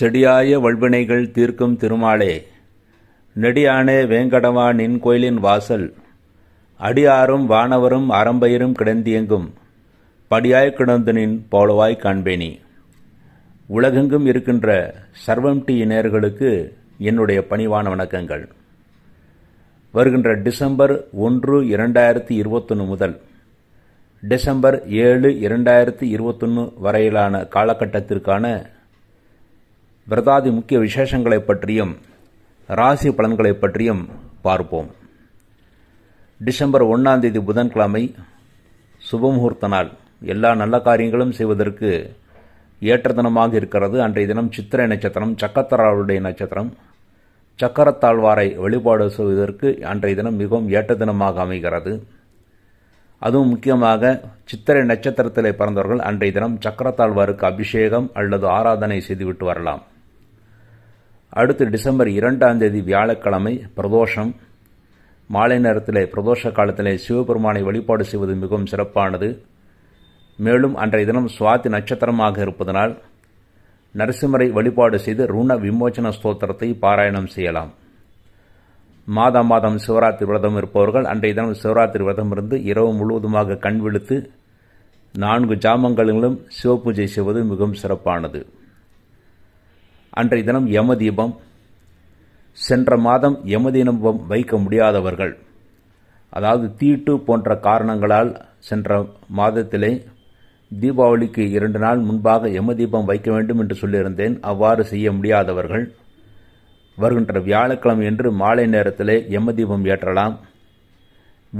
செடியாய வல்வினைகள் தீர்க்கும் திருமாலே நெடியானே வேங்கடவா நின் கோயிலின் வாசல் அடியாரும் வானவரும் அறம்பயிரும் கிடந்தியெங்கும் படியாய் கிடந்து நின் போலவாய் காண்பேனி உலகெங்கும் இருக்கின்ற சர்வம் டி நேர்களுக்கு என்னுடைய பணிவான வணக்கங்கள் வருகின்ற டிசம்பர் ஒன்று இரண்டாயிரத்தி இருபத்தொன்று முதல் டிசம்பர் ஏழு இரண்டாயிரத்தி இருபத்தொன்று வரையிலான காலகட்டத்திற்கான விரதாதி முக்கிய விசேஷங்களை பற்றியும் ராசி பலன்களை பற்றியும் பார்ப்போம் டிசம்பர் ஒன்றாம் தேதி புதன்கிழமை சுபமுகூர்த்த நாள் எல்லா நல்ல காரியங்களும் செய்வதற்கு ஏற்ற தினமாக இருக்கிறது அன்றைய தினம் சித்திரை நட்சத்திரம் சக்கரத்தாழ்வாருடைய நட்சத்திரம் சக்கரத்தாழ்வாரை வழிபாடு செய்வதற்கு அன்றைய தினம் மிகவும் ஏற்ற தினமாக அமைகிறது அதுவும் முக்கியமாக சித்திரை நட்சத்திரத்தில் பிறந்தவர்கள் அன்றைய தினம் சக்கரத்தாழ்வாருக்கு அபிஷேகம் அல்லது ஆராதனை செய்துவிட்டு வரலாம் அடுத்து டிசம்பர் இரண்டாம் தேதி வியாழக்கிழமை பிரதோஷம் மாலை நேரத்தில் பிரதோஷ காலத்தில் சிவபெருமானை வழிபாடு செய்வது மிகவும் சிறப்பானது மேலும் அன்றைய தினம் சுவாதி நட்சத்திரமாக இருப்பதனால் நரசிம்மரை வழிபாடு செய்து ருண விமோச்சன ஸ்தோத்திரத்தை பாராயணம் செய்யலாம் மாதம் மாதம் சிவராத்திரி விரதம் இருப்பவர்கள் அன்றைய தினம் சிவராத்திரி விரதம் இருந்து இரவு முழுவதுமாக கண் விழுத்து நான்கு ஜாமங்களிலும் சிவபூஜை செய்வது மிகவும் சிறப்பானது அன்றைய தினம் யம தீபம் சென்ற மாதம் யம வைக்க முடியாதவர்கள் அதாவது தீட்டு போன்ற காரணங்களால் சென்ற மாதத்திலே தீபாவளிக்கு இரண்டு நாள் முன்பாக யம தீபம் வைக்க வேண்டும் என்று சொல்லியிருந்தேன் அவ்வாறு செய்ய முடியாதவர்கள் வருகின்ற வியாழக்கிழமை என்று மாலை நேரத்திலே யமதீபம் ஏற்றலாம்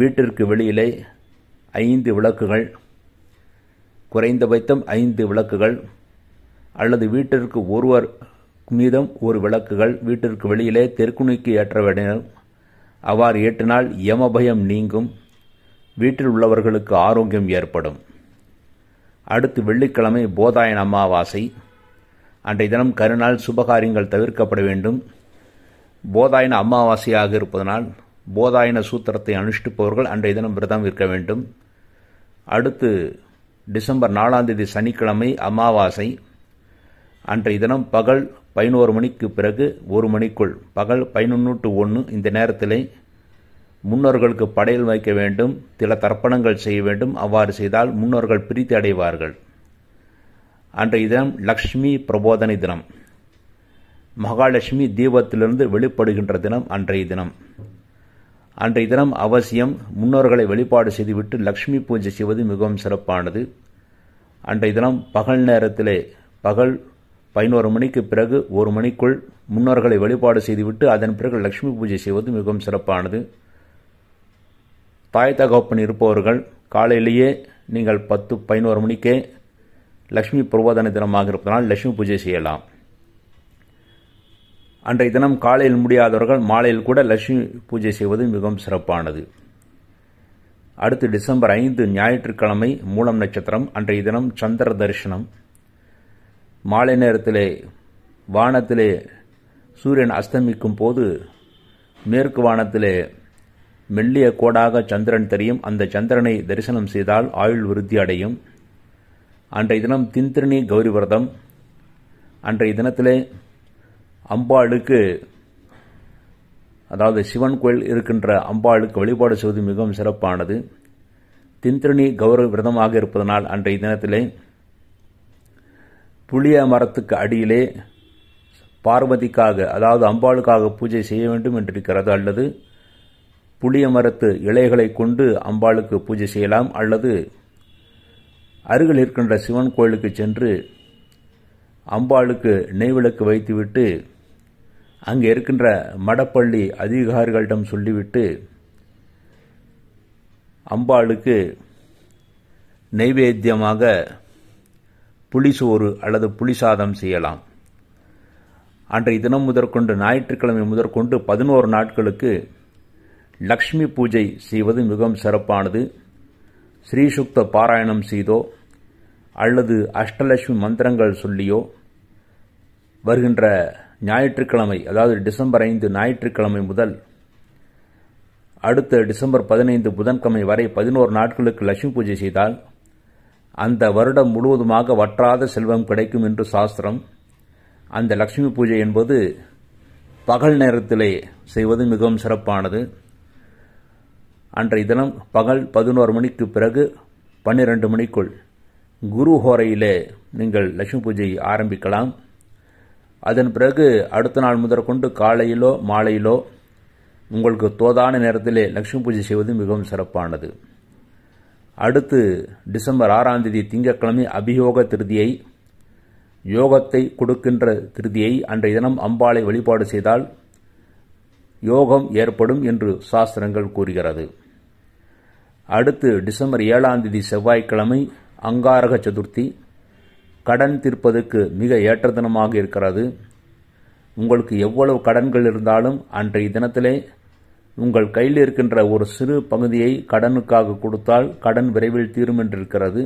வீட்டிற்கு வெளியிலே ஐந்து விளக்குகள் குறைந்தபட்சம் ஐந்து விளக்குகள் அல்லது வீட்டிற்கு ஒருவர் மீதம் ஒரு விளக்குகள் வீட்டிற்கு வெளியிலே தெற்குணிக்கு ஏற்ற வேண்டும் அவ்வாறு ஏற்றினால் யமபயம் நீங்கும் வீட்டில் உள்ளவர்களுக்கு ஆரோக்கியம் ஏற்படும் அடுத்து வெள்ளிக்கிழமை போதாயன அமாவாசை அன்றைய தினம் கருநாள் சுபகாரியங்கள் தவிர்க்கப்பட வேண்டும் போதாயன அமாவாசையாக இருப்பதனால் போதாயன சூத்திரத்தை அனுஷ்டிப்பவர்கள் அன்றைய தினம் விரதம் இருக்க வேண்டும் அடுத்து டிசம்பர் நாலாம் தேதி சனிக்கிழமை அமாவாசை அன்றைய தினம் பகல் பதினோரு மணிக்கு பிறகு ஒரு மணிக்குள் பகல் பதினொன்று ஒன்று இந்த நேரத்தில் முன்னோர்களுக்கு படையல் வைக்க வேண்டும் சில தர்ப்பணங்கள் செய்ய வேண்டும் அவ்வாறு செய்தால் முன்னோர்கள் பிரித்து அடைவார்கள் அன்றைய தினம் லக்ஷ்மி பிரபோதனை தினம் மகாலட்சுமி தீபத்திலிருந்து வெளிப்படுகின்ற தினம் அன்றைய தினம் அன்றைய தினம் அவசியம் முன்னோர்களை வெளிப்பாடு செய்துவிட்டு லக்ஷ்மி பூஜை செய்வது மிகவும் சிறப்பானது அன்றைய தினம் பகல் நேரத்திலே பகல் பதினோரு மணிக்கு பிறகு ஒரு மணிக்குள் முன்னோர்களை வழிபாடு செய்துவிட்டு அதன் பிறகு லட்சுமி பூஜை செய்வது மிகவும் சிறப்பானது தாய் தகவப்பன் இருப்பவர்கள் காலையிலேயே நீங்கள் பத்து பதினோரு மணிக்கே லக்ஷ்மி பிரபோதன தினமாக இருப்பதனால் லட்சுமி பூஜை செய்யலாம் அன்றைய தினம் காலையில் முடியாதவர்கள் மாலையில் கூட லட்சுமி பூஜை செய்வது மிகவும் சிறப்பானது அடுத்து டிசம்பர் ஐந்து ஞாயிற்றுக்கிழமை மூலம் நட்சத்திரம் அன்றைய தினம் சந்திர தரிசனம் மாலை நேரத்திலே வானத்திலே சூரியன் அஸ்தமிக்கும் போது மேற்கு வானத்திலே மெல்லிய கோடாக சந்திரன் தெரியும் அந்த சந்திரனை தரிசனம் செய்தால் ஆயுள் விருத்தி அடையும் அன்றைய தினம் திந்திரணி கௌரி விரதம் அன்றைய தினத்திலே அம்பாளுக்கு அதாவது சிவன் கோயில் இருக்கின்ற அம்பாளுக்கு வழிபாடு செய்வது மிகவும் சிறப்பானது திந்திரணி கௌரவ விரதமாக இருப்பதனால் அன்றைய தினத்திலே புளிய மரத்துக்கு அடியிலே பார்வதிக்காக அதாவது அம்பாளுக்காக பூஜை செய்ய வேண்டும் என்றிருக்கிறது அல்லது புளிய மரத்து இலைகளை கொண்டு அம்பாளுக்கு பூஜை செய்யலாம் அல்லது அருகில் இருக்கின்ற சிவன் கோயிலுக்கு சென்று அம்பாளுக்கு நெய்விளக்கு வைத்துவிட்டு அங்கே இருக்கின்ற மடப்பள்ளி அதிகாரிகளிடம் சொல்லிவிட்டு அம்பாளுக்கு நைவேத்தியமாக புளிசோறு அல்லது புளிசாதம் செய்யலாம் அன்றைய தினம் முதற்கொண்டு ஞாயிற்றுக்கிழமை முதற்கொண்டு பதினோரு நாட்களுக்கு லக்ஷ்மி பூஜை செய்வது மிகவும் சிறப்பானது ஸ்ரீசுக்த பாராயணம் செய்தோ அல்லது அஷ்டலட்சுமி மந்திரங்கள் சொல்லியோ வருகின்ற ஞாயிற்றுக்கிழமை அதாவது டிசம்பர் ஐந்து ஞாயிற்றுக்கிழமை முதல் அடுத்த டிசம்பர் பதினைந்து புதன்கிழமை வரை பதினோரு நாட்களுக்கு லட்சுமி பூஜை செய்தால் அந்த வருடம் முழுவதுமாக வற்றாத செல்வம் கிடைக்கும் என்று சாஸ்திரம் அந்த லக்ஷ்மி பூஜை என்பது பகல் நேரத்திலே செய்வது மிகவும் சிறப்பானது அன்றைய தினம் பகல் பதினோரு மணிக்கு பிறகு பன்னிரண்டு மணிக்குள் குரு ஹோரையிலே நீங்கள் லட்சுமி பூஜையை ஆரம்பிக்கலாம் அதன் பிறகு அடுத்த நாள் முதற்கொண்டு காலையிலோ மாலையிலோ உங்களுக்கு தோதான நேரத்திலே லட்சுமி பூஜை செய்வது மிகவும் சிறப்பானது அடுத்து டிசம்பர் ஆறாம் தேதி திங்கட்கிழமை அபியோக திருதியை யோகத்தை கொடுக்கின்ற திருதியை அன்றைய தினம் அம்பாளை வழிபாடு செய்தால் யோகம் ஏற்படும் என்று சாஸ்திரங்கள் கூறுகிறது அடுத்து டிசம்பர் ஏழாம் தேதி செவ்வாய்க்கிழமை அங்காரக சதுர்த்தி கடன் தீர்ப்பதற்கு மிக ஏற்ற தினமாக இருக்கிறது உங்களுக்கு எவ்வளவு கடன்கள் இருந்தாலும் அன்றைய தினத்திலே உங்கள் கையில் இருக்கின்ற ஒரு சிறு பகுதியை கடனுக்காக கொடுத்தால் கடன் விரைவில் தீரும் என்றிருக்கிறது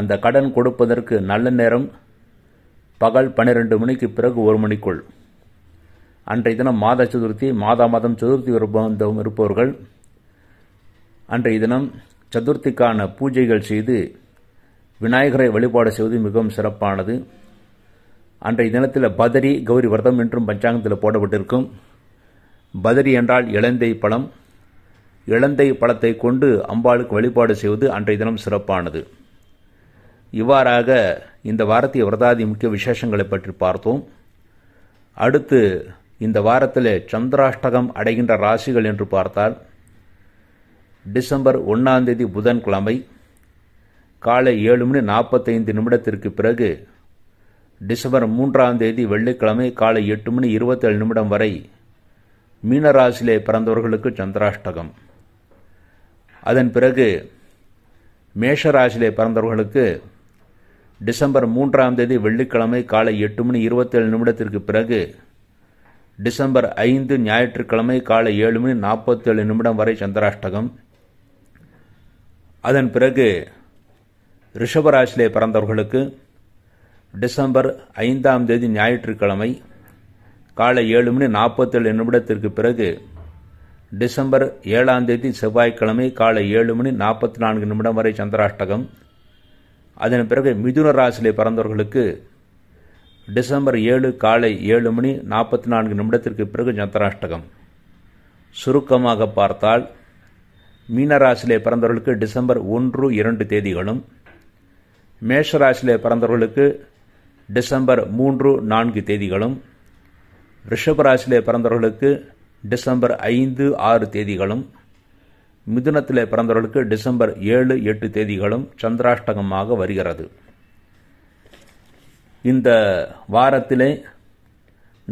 அந்த கடன் கொடுப்பதற்கு நல்ல நேரம் பகல் பனிரெண்டு மணிக்கு பிறகு ஒரு மணிக்குள் அன்றைய தினம் மாத சதுர்த்தி மாதா மாதம் சதுர்த்தி விருப்பம் இருப்பவர்கள் அன்றைய தினம் சதுர்த்திக்கான பூஜைகள் செய்து விநாயகரை வழிபாடு செய்வது மிகவும் சிறப்பானது அன்றைய தினத்தில் பதரி கௌரி விரதம் என்றும் பஞ்சாங்கத்தில் போடப்பட்டிருக்கும் பதரி என்றால் இளந்தை பழம் இளந்தை பழத்தை கொண்டு அம்பாளுக்கு வழிபாடு செய்வது அன்றைய தினம் சிறப்பானது இவ்வாறாக இந்த வாரத்திய விரதாதி முக்கிய விசேஷங்களை பற்றி பார்த்தோம் அடுத்து இந்த வாரத்தில் சந்திராஷ்டகம் அடைகின்ற ராசிகள் என்று பார்த்தால் டிசம்பர் ஒன்றாம் தேதி புதன்கிழமை காலை ஏழு மணி நாற்பத்தைந்து நிமிடத்திற்கு பிறகு டிசம்பர் மூன்றாம் தேதி வெள்ளிக்கிழமை காலை எட்டு மணி இருபத்தேழு நிமிடம் வரை மீனராசிலே பிறந்தவர்களுக்கு சந்திராஷ்டகம் அதன் பிறகு மேஷராசிலே பிறந்தவர்களுக்கு டிசம்பர் மூன்றாம் தேதி வெள்ளிக்கிழமை காலை எட்டு மணி இருபத்தேழு நிமிடத்திற்கு பிறகு டிசம்பர் ஐந்து ஞாயிற்றுக்கிழமை காலை ஏழு மணி நாற்பத்தேழு நிமிடம் வரை சந்திராஷ்டகம் அதன் பிறகு ரிஷபராசிலே பிறந்தவர்களுக்கு டிசம்பர் ஐந்தாம் தேதி ஞாயிற்றுக்கிழமை காலை ஏழு மணி நாற்பத்தேழு நிமிடத்திற்கு பிறகு டிசம்பர் ஏழாம் தேதி செவ்வாய்க்கிழமை காலை ஏழு மணி நாற்பத்தி நான்கு நிமிடம் வரை சந்திராஷ்டகம் அதன் பிறகு மிதுன ராசியிலே பிறந்தவர்களுக்கு டிசம்பர் ஏழு காலை ஏழு மணி நாற்பத்தி நான்கு நிமிடத்திற்கு பிறகு சந்திராஷ்டகம் சுருக்கமாக பார்த்தால் மீனராசிலே பிறந்தவர்களுக்கு டிசம்பர் ஒன்று இரண்டு தேதிகளும் மேஷராசிலே பிறந்தவர்களுக்கு டிசம்பர் மூன்று நான்கு தேதிகளும் ரிஷபராசிலே பிறந்தவர்களுக்கு டிசம்பர் ஐந்து ஆறு தேதிகளும் மிதுனத்திலே பிறந்தவர்களுக்கு டிசம்பர் ஏழு எட்டு தேதிகளும் சந்திராஷ்டகமாக வருகிறது இந்த வாரத்திலே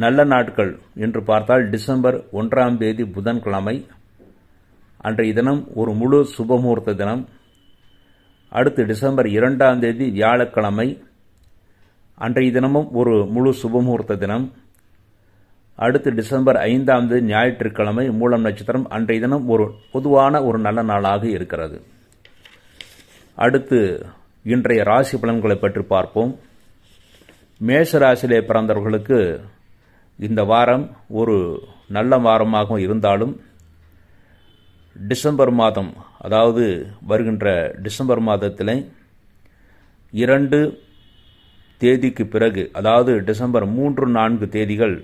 நல்ல நாட்கள் என்று பார்த்தால் டிசம்பர் ஒன்றாம் தேதி புதன்கிழமை அன்றைய தினம் ஒரு முழு சுபமுகூர்த்த தினம் அடுத்து டிசம்பர் இரண்டாம் தேதி வியாழக்கிழமை அன்றைய தினமும் ஒரு முழு சுபமுகூர்த்த தினம் அடுத்து டிசம்பர் ஐந்தாம் தேதி ஞாயிற்றுக்கிழமை மூலம் நட்சத்திரம் அன்றைய தினம் ஒரு பொதுவான ஒரு நல்ல நாளாக இருக்கிறது அடுத்து இன்றைய ராசி பலன்களை பற்றி பார்ப்போம் மேஷ ராசியிலே பிறந்தவர்களுக்கு இந்த வாரம் ஒரு நல்ல வாரமாக இருந்தாலும் டிசம்பர் மாதம் அதாவது வருகின்ற டிசம்பர் மாதத்தில் இரண்டு தேதிக்கு பிறகு அதாவது டிசம்பர் மூன்று நான்கு தேதிகள்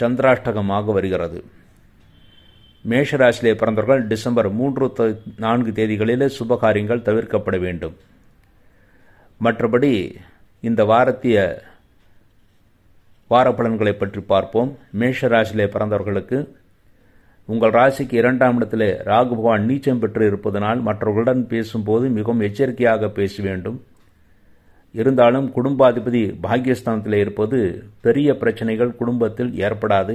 சந்திராஷ்டகமாக வருகிறது மேஷராசிலே பிறந்தவர்கள் டிசம்பர் மூன்று நான்கு தேதிகளில் சுபகாரியங்கள் தவிர்க்கப்பட வேண்டும் மற்றபடி இந்த வாரத்திய வார பலன்களை பற்றி பார்ப்போம் மேஷ பிறந்தவர்களுக்கு உங்கள் ராசிக்கு இரண்டாம் இடத்திலே ராகு பகவான் நீச்சம் பெற்று இருப்பதனால் மற்றவர்களுடன் பேசும்போது மிகவும் எச்சரிக்கையாக பேச வேண்டும் இருந்தாலும் குடும்பாதிபதி பாக்யஸ்தானத்தில் இருப்பது பெரிய பிரச்சனைகள் குடும்பத்தில் ஏற்படாது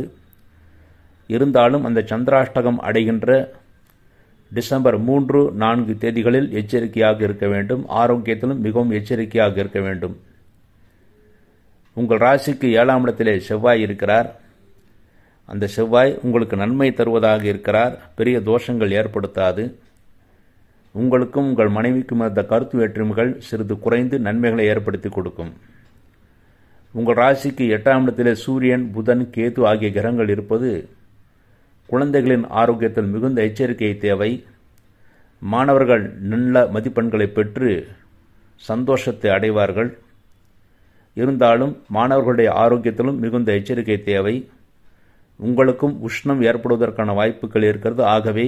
இருந்தாலும் அந்த சந்திராஷ்டகம் அடைகின்ற டிசம்பர் மூன்று நான்கு தேதிகளில் எச்சரிக்கையாக இருக்க வேண்டும் ஆரோக்கியத்திலும் மிகவும் எச்சரிக்கையாக இருக்க வேண்டும் உங்கள் ராசிக்கு ஏழாம் இடத்திலே செவ்வாய் இருக்கிறார் அந்த செவ்வாய் உங்களுக்கு நன்மை தருவதாக இருக்கிறார் பெரிய தோஷங்கள் ஏற்படுத்தாது உங்களுக்கும் உங்கள் மனைவிக்கும் அந்த கருத்து வேற்றுமைகள் சிறிது குறைந்து நன்மைகளை ஏற்படுத்தி கொடுக்கும் உங்கள் ராசிக்கு எட்டாம் இடத்திலே சூரியன் புதன் கேது ஆகிய கிரகங்கள் இருப்பது குழந்தைகளின் ஆரோக்கியத்தில் மிகுந்த எச்சரிக்கை தேவை மாணவர்கள் நல்ல மதிப்பெண்களை பெற்று சந்தோஷத்தை அடைவார்கள் இருந்தாலும் மாணவர்களுடைய ஆரோக்கியத்திலும் மிகுந்த எச்சரிக்கை தேவை உங்களுக்கும் உஷ்ணம் ஏற்படுவதற்கான வாய்ப்புகள் இருக்கிறது ஆகவே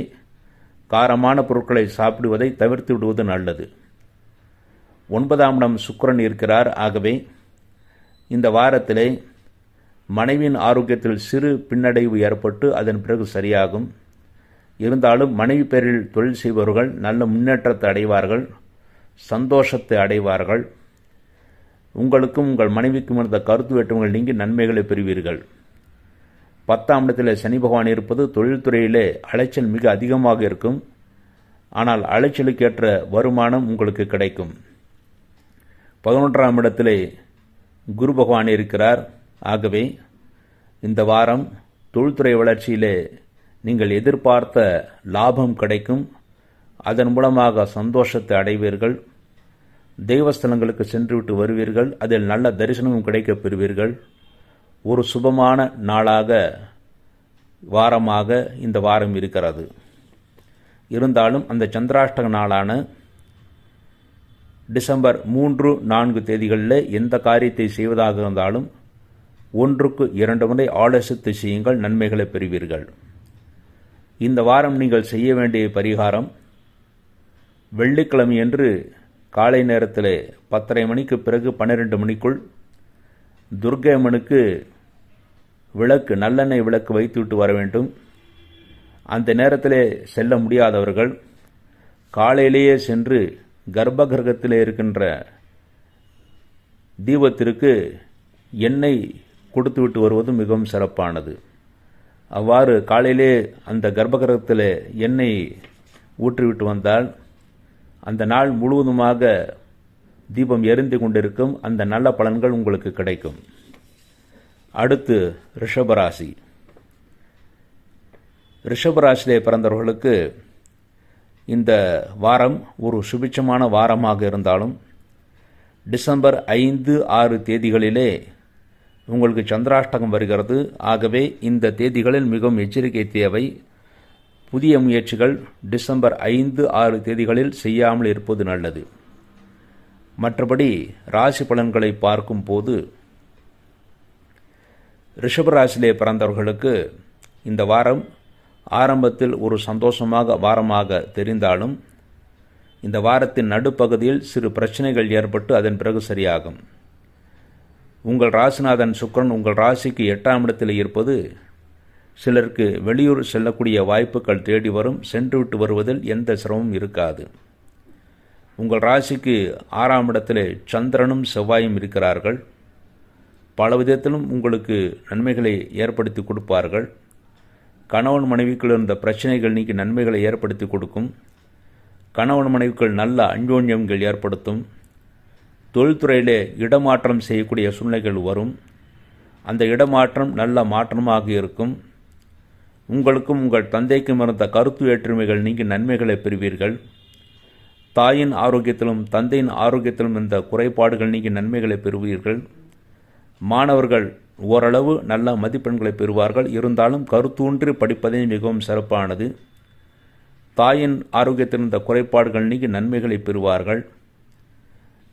காரமான பொருட்களை சாப்பிடுவதை தவிர்த்து விடுவது நல்லது ஒன்பதாம் இடம் சுக்கரன் இருக்கிறார் ஆகவே இந்த வாரத்திலே மனைவியின் ஆரோக்கியத்தில் சிறு பின்னடைவு ஏற்பட்டு அதன் பிறகு சரியாகும் இருந்தாலும் மனைவி பெயரில் தொழில் செய்பவர்கள் நல்ல முன்னேற்றத்தை அடைவார்கள் சந்தோஷத்தை அடைவார்கள் உங்களுக்கும் உங்கள் மனைவிக்கும் இருந்த கருத்து வேற்றுமைகள் நீங்கி நன்மைகளை பெறுவீர்கள் பத்தாம் இடத்தில் சனி பகவான் இருப்பது தொழில்துறையிலே அலைச்சல் மிக அதிகமாக இருக்கும் ஆனால் அலைச்சலுக்கேற்ற வருமானம் உங்களுக்கு கிடைக்கும் பதினொன்றாம் இடத்திலே குரு பகவான் இருக்கிறார் ஆகவே இந்த வாரம் தொழில்துறை வளர்ச்சியிலே நீங்கள் எதிர்பார்த்த லாபம் கிடைக்கும் அதன் மூலமாக சந்தோஷத்தை அடைவீர்கள் தெய்வஸ்தலங்களுக்கு சென்றுவிட்டு வருவீர்கள் அதில் நல்ல தரிசனமும் கிடைக்கப் பெறுவீர்கள் ஒரு சுபமான நாளாக வாரமாக இந்த வாரம் இருக்கிறது இருந்தாலும் அந்த சந்திராஷ்டக நாளான டிசம்பர் மூன்று நான்கு தேதிகளில் எந்த காரியத்தை செய்வதாக இருந்தாலும் ஒன்றுக்கு இரண்டு முறை ஆலோசித்து செய்யுங்கள் நன்மைகளை பெறுவீர்கள் இந்த வாரம் நீங்கள் செய்ய வேண்டிய பரிகாரம் வெள்ளிக்கிழமையன்று காலை நேரத்தில் பத்தரை மணிக்கு பிறகு பன்னிரெண்டு மணிக்குள் துர்கேமனுக்கு விளக்கு நல்லெண்ணெய் விளக்கு வைத்துவிட்டு வர வேண்டும் அந்த நேரத்திலே செல்ல முடியாதவர்கள் காலையிலேயே சென்று கர்ப்ப கிரகத்தில் இருக்கின்ற தீபத்திற்கு எண்ணெய் கொடுத்துவிட்டு வருவது மிகவும் சிறப்பானது அவ்வாறு காலையிலே அந்த கர்ப்பகிரகத்தில் எண்ணெய் ஊற்றிவிட்டு வந்தால் அந்த நாள் முழுவதுமாக தீபம் எரிந்து கொண்டிருக்கும் அந்த நல்ல பலன்கள் உங்களுக்கு கிடைக்கும் அடுத்து ரிஷபராசி ரிஷபராசிலே பிறந்தவர்களுக்கு இந்த வாரம் ஒரு சுபிட்சமான வாரமாக இருந்தாலும் டிசம்பர் ஐந்து ஆறு தேதிகளிலே உங்களுக்கு சந்திராஷ்டகம் வருகிறது ஆகவே இந்த தேதிகளில் மிகவும் எச்சரிக்கை தேவை புதிய முயற்சிகள் டிசம்பர் ஐந்து ஆறு தேதிகளில் செய்யாமல் இருப்பது நல்லது மற்றபடி ராசி பலன்களை பார்க்கும்போது ரிஷபராசிலே பிறந்தவர்களுக்கு இந்த வாரம் ஆரம்பத்தில் ஒரு சந்தோஷமாக வாரமாக தெரிந்தாலும் இந்த வாரத்தின் நடுப்பகுதியில் சிறு பிரச்சனைகள் ஏற்பட்டு அதன் பிறகு சரியாகும் உங்கள் ராசிநாதன் சுக்கரன் உங்கள் ராசிக்கு எட்டாம் இடத்தில் இருப்பது சிலருக்கு வெளியூர் செல்லக்கூடிய வாய்ப்புகள் தேடி வரும் சென்றுவிட்டு வருவதில் எந்த சிரமமும் இருக்காது உங்கள் ராசிக்கு ஆறாம் இடத்திலே சந்திரனும் செவ்வாயும் இருக்கிறார்கள் பல விதத்திலும் உங்களுக்கு நன்மைகளை ஏற்படுத்தி கொடுப்பார்கள் கணவன் மனைவிக்குள் இருந்த பிரச்சனைகள் நீக்கி நன்மைகளை ஏற்படுத்தி கொடுக்கும் கணவன் மனைவிக்குள் நல்ல அஞ்சோன்யங்கள் ஏற்படுத்தும் தொழில்துறையிலே இடமாற்றம் செய்யக்கூடிய சூழ்நிலைகள் வரும் அந்த இடமாற்றம் நல்ல மாற்றமாக இருக்கும் உங்களுக்கும் உங்கள் தந்தைக்கும் இருந்த கருத்து வேற்றுமைகள் நீங்கி நன்மைகளை பெறுவீர்கள் தாயின் ஆரோக்கியத்திலும் தந்தையின் ஆரோக்கியத்திலும் இருந்த குறைபாடுகள் நீங்கி நன்மைகளை பெறுவீர்கள் மாணவர்கள் ஓரளவு நல்ல மதிப்பெண்களை பெறுவார்கள் இருந்தாலும் கருத்தூன்றி படிப்பதே மிகவும் சிறப்பானது தாயின் ஆரோக்கியத்தில் இருந்த குறைபாடுகள் நீங்கி நன்மைகளை பெறுவார்கள்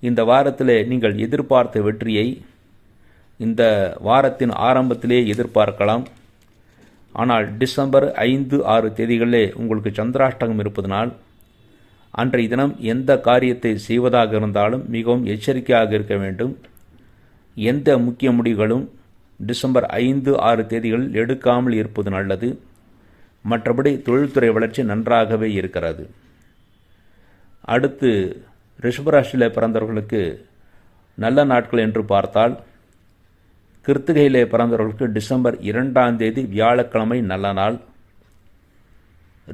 இந்த வாரத்தில் நீங்கள் எதிர்பார்த்த வெற்றியை இந்த வாரத்தின் ஆரம்பத்திலே எதிர்பார்க்கலாம் ஆனால் டிசம்பர் ஐந்து ஆறு தேதிகளிலே உங்களுக்கு சந்திராஷ்டகம் இருப்பதனால் அன்றைய தினம் எந்த காரியத்தை செய்வதாக இருந்தாலும் மிகவும் எச்சரிக்கையாக இருக்க வேண்டும் எந்த முக்கிய முடிவுகளும் டிசம்பர் ஐந்து ஆறு தேதிகளில் எடுக்காமல் இருப்பது நல்லது மற்றபடி தொழில்துறை வளர்ச்சி நன்றாகவே இருக்கிறது அடுத்து ரிஷபராசியில் பிறந்தவர்களுக்கு நல்ல நாட்கள் என்று பார்த்தால் கிருத்திகையிலே பிறந்தவர்களுக்கு டிசம்பர் இரண்டாம் தேதி வியாழக்கிழமை நல்ல நாள்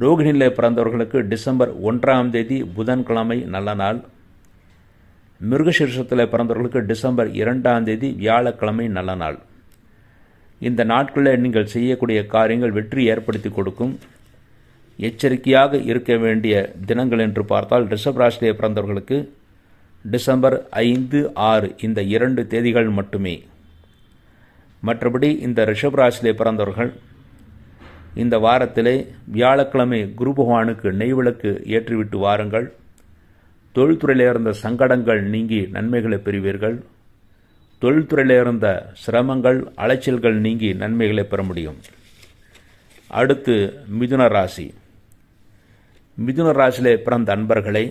ரோகிணியிலே பிறந்தவர்களுக்கு டிசம்பர் ஒன்றாம் தேதி புதன்கிழமை நல்ல நாள் மிருகசீர்ஷத்தில் பிறந்தவர்களுக்கு டிசம்பர் இரண்டாம் தேதி வியாழக்கிழமை நல்ல நாள் இந்த நாட்களில் நீங்கள் செய்யக்கூடிய காரியங்கள் வெற்றி ஏற்படுத்தி கொடுக்கும் எச்சரிக்கையாக இருக்க வேண்டிய தினங்கள் என்று பார்த்தால் ரிஷப் ராசியிலே பிறந்தவர்களுக்கு டிசம்பர் ஐந்து ஆறு இந்த இரண்டு தேதிகள் மட்டுமே மற்றபடி இந்த ரிஷப் ராசியிலே பிறந்தவர்கள் இந்த வாரத்திலே வியாழக்கிழமை குரு பகவானுக்கு நெய்விளக்கு ஏற்றிவிட்டு வாருங்கள் தொழில்துறையில் இருந்த சங்கடங்கள் நீங்கி நன்மைகளை பெறுவீர்கள் தொழில்துறையில் இருந்த சிரமங்கள் அலைச்சல்கள் நீங்கி நன்மைகளை பெற முடியும் அடுத்து மிதுன ராசி மிதுன ராசியிலே பிறந்த அன்பர்களே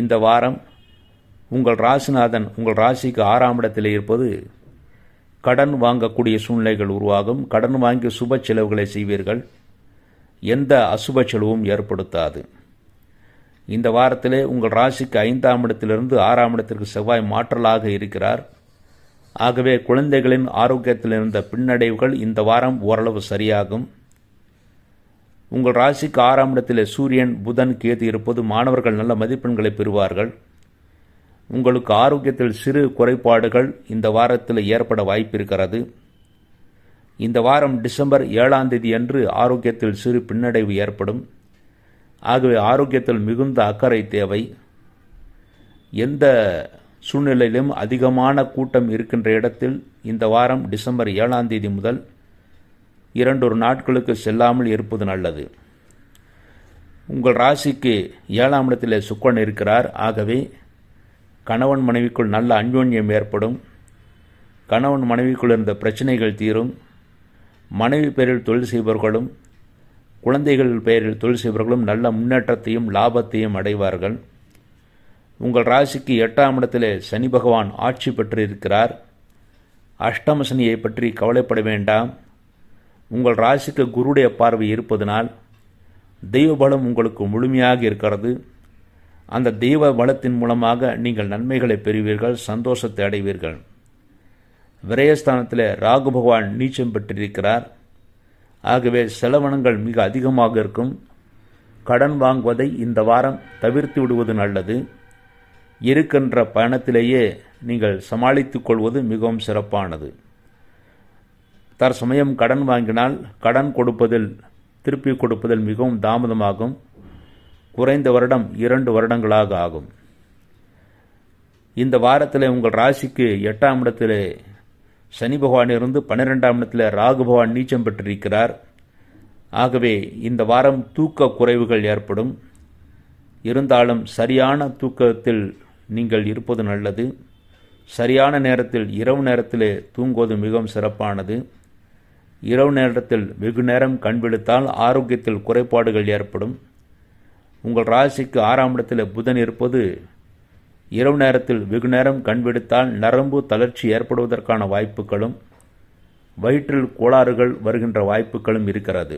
இந்த வாரம் உங்கள் ராசிநாதன் உங்கள் ராசிக்கு ஆறாம் இடத்தில் இருப்பது கடன் வாங்கக்கூடிய சூழ்நிலைகள் உருவாகும் கடன் வாங்கி சுப செலவுகளை செய்வீர்கள் எந்த அசுப செலவும் ஏற்படுத்தாது இந்த வாரத்திலே உங்கள் ராசிக்கு ஐந்தாம் இடத்திலிருந்து ஆறாம் இடத்திற்கு செவ்வாய் மாற்றலாக இருக்கிறார் ஆகவே குழந்தைகளின் ஆரோக்கியத்தில் இருந்த பின்னடைவுகள் இந்த வாரம் ஓரளவு சரியாகும் உங்கள் ராசிக்கு ஆறாம் இடத்திலே சூரியன் புதன் கேது இருப்பது மாணவர்கள் நல்ல மதிப்பெண்களை பெறுவார்கள் உங்களுக்கு ஆரோக்கியத்தில் சிறு குறைபாடுகள் இந்த வாரத்தில் ஏற்பட வாய்ப்பிருக்கிறது இந்த வாரம் டிசம்பர் ஏழாம் தேதி அன்று ஆரோக்கியத்தில் சிறு பின்னடைவு ஏற்படும் ஆகவே ஆரோக்கியத்தில் மிகுந்த அக்கறை தேவை எந்த சூழ்நிலையிலும் அதிகமான கூட்டம் இருக்கின்ற இடத்தில் இந்த வாரம் டிசம்பர் ஏழாம் தேதி முதல் இரண்டொரு நாட்களுக்கு செல்லாமல் இருப்பது நல்லது உங்கள் ராசிக்கு ஏழாம் இடத்தில் சுக்கன் இருக்கிறார் ஆகவே கணவன் மனைவிக்குள் நல்ல அன்யோன்யம் ஏற்படும் கணவன் மனைவிக்குள் இருந்த பிரச்சனைகள் தீரும் மனைவி பேரில் தொழில் செய்பவர்களும் குழந்தைகள் பெயரில் தொழில் செய்பவர்களும் நல்ல முன்னேற்றத்தையும் லாபத்தையும் அடைவார்கள் உங்கள் ராசிக்கு எட்டாம் இடத்தில் சனி பகவான் ஆட்சி பெற்றிருக்கிறார் அஷ்டம சனியை பற்றி கவலைப்பட வேண்டாம் உங்கள் ராசிக்கு குருடைய பார்வை இருப்பதனால் தெய்வ பலம் உங்களுக்கு முழுமையாக இருக்கிறது அந்த தெய்வ பலத்தின் மூலமாக நீங்கள் நன்மைகளை பெறுவீர்கள் சந்தோஷத்தை அடைவீர்கள் விரயஸ்தானத்தில் ராகு பகவான் நீச்சம் பெற்றிருக்கிறார் ஆகவே செலவனங்கள் மிக அதிகமாக இருக்கும் கடன் வாங்குவதை இந்த வாரம் தவிர்த்து விடுவது நல்லது இருக்கின்ற பயணத்திலேயே நீங்கள் சமாளித்துக் கொள்வது மிகவும் சிறப்பானது தற்சமயம் கடன் வாங்கினால் கடன் கொடுப்பதில் திருப்பி கொடுப்பதில் மிகவும் தாமதமாகும் குறைந்த வருடம் இரண்டு வருடங்களாக ஆகும் இந்த வாரத்தில் உங்கள் ராசிக்கு எட்டாம் இடத்திலே சனி பகவான் இருந்து பன்னிரெண்டாம் இடத்தில் ராகு பகவான் நீச்சம் பெற்றிருக்கிறார் ஆகவே இந்த வாரம் தூக்க குறைவுகள் ஏற்படும் இருந்தாலும் சரியான தூக்கத்தில் நீங்கள் இருப்பது நல்லது சரியான நேரத்தில் இரவு நேரத்தில் தூங்குவது மிகவும் சிறப்பானது இரவு நேரத்தில் வெகு நேரம் விழுத்தால் ஆரோக்கியத்தில் குறைபாடுகள் ஏற்படும் உங்கள் ராசிக்கு ஆறாம் இடத்தில் புதன் இருப்பது இரவு நேரத்தில் வெகு நேரம் கண்விடுத்தால் நரம்பு தளர்ச்சி ஏற்படுவதற்கான வாய்ப்புகளும் வயிற்றில் கோளாறுகள் வருகின்ற வாய்ப்புகளும் இருக்கிறது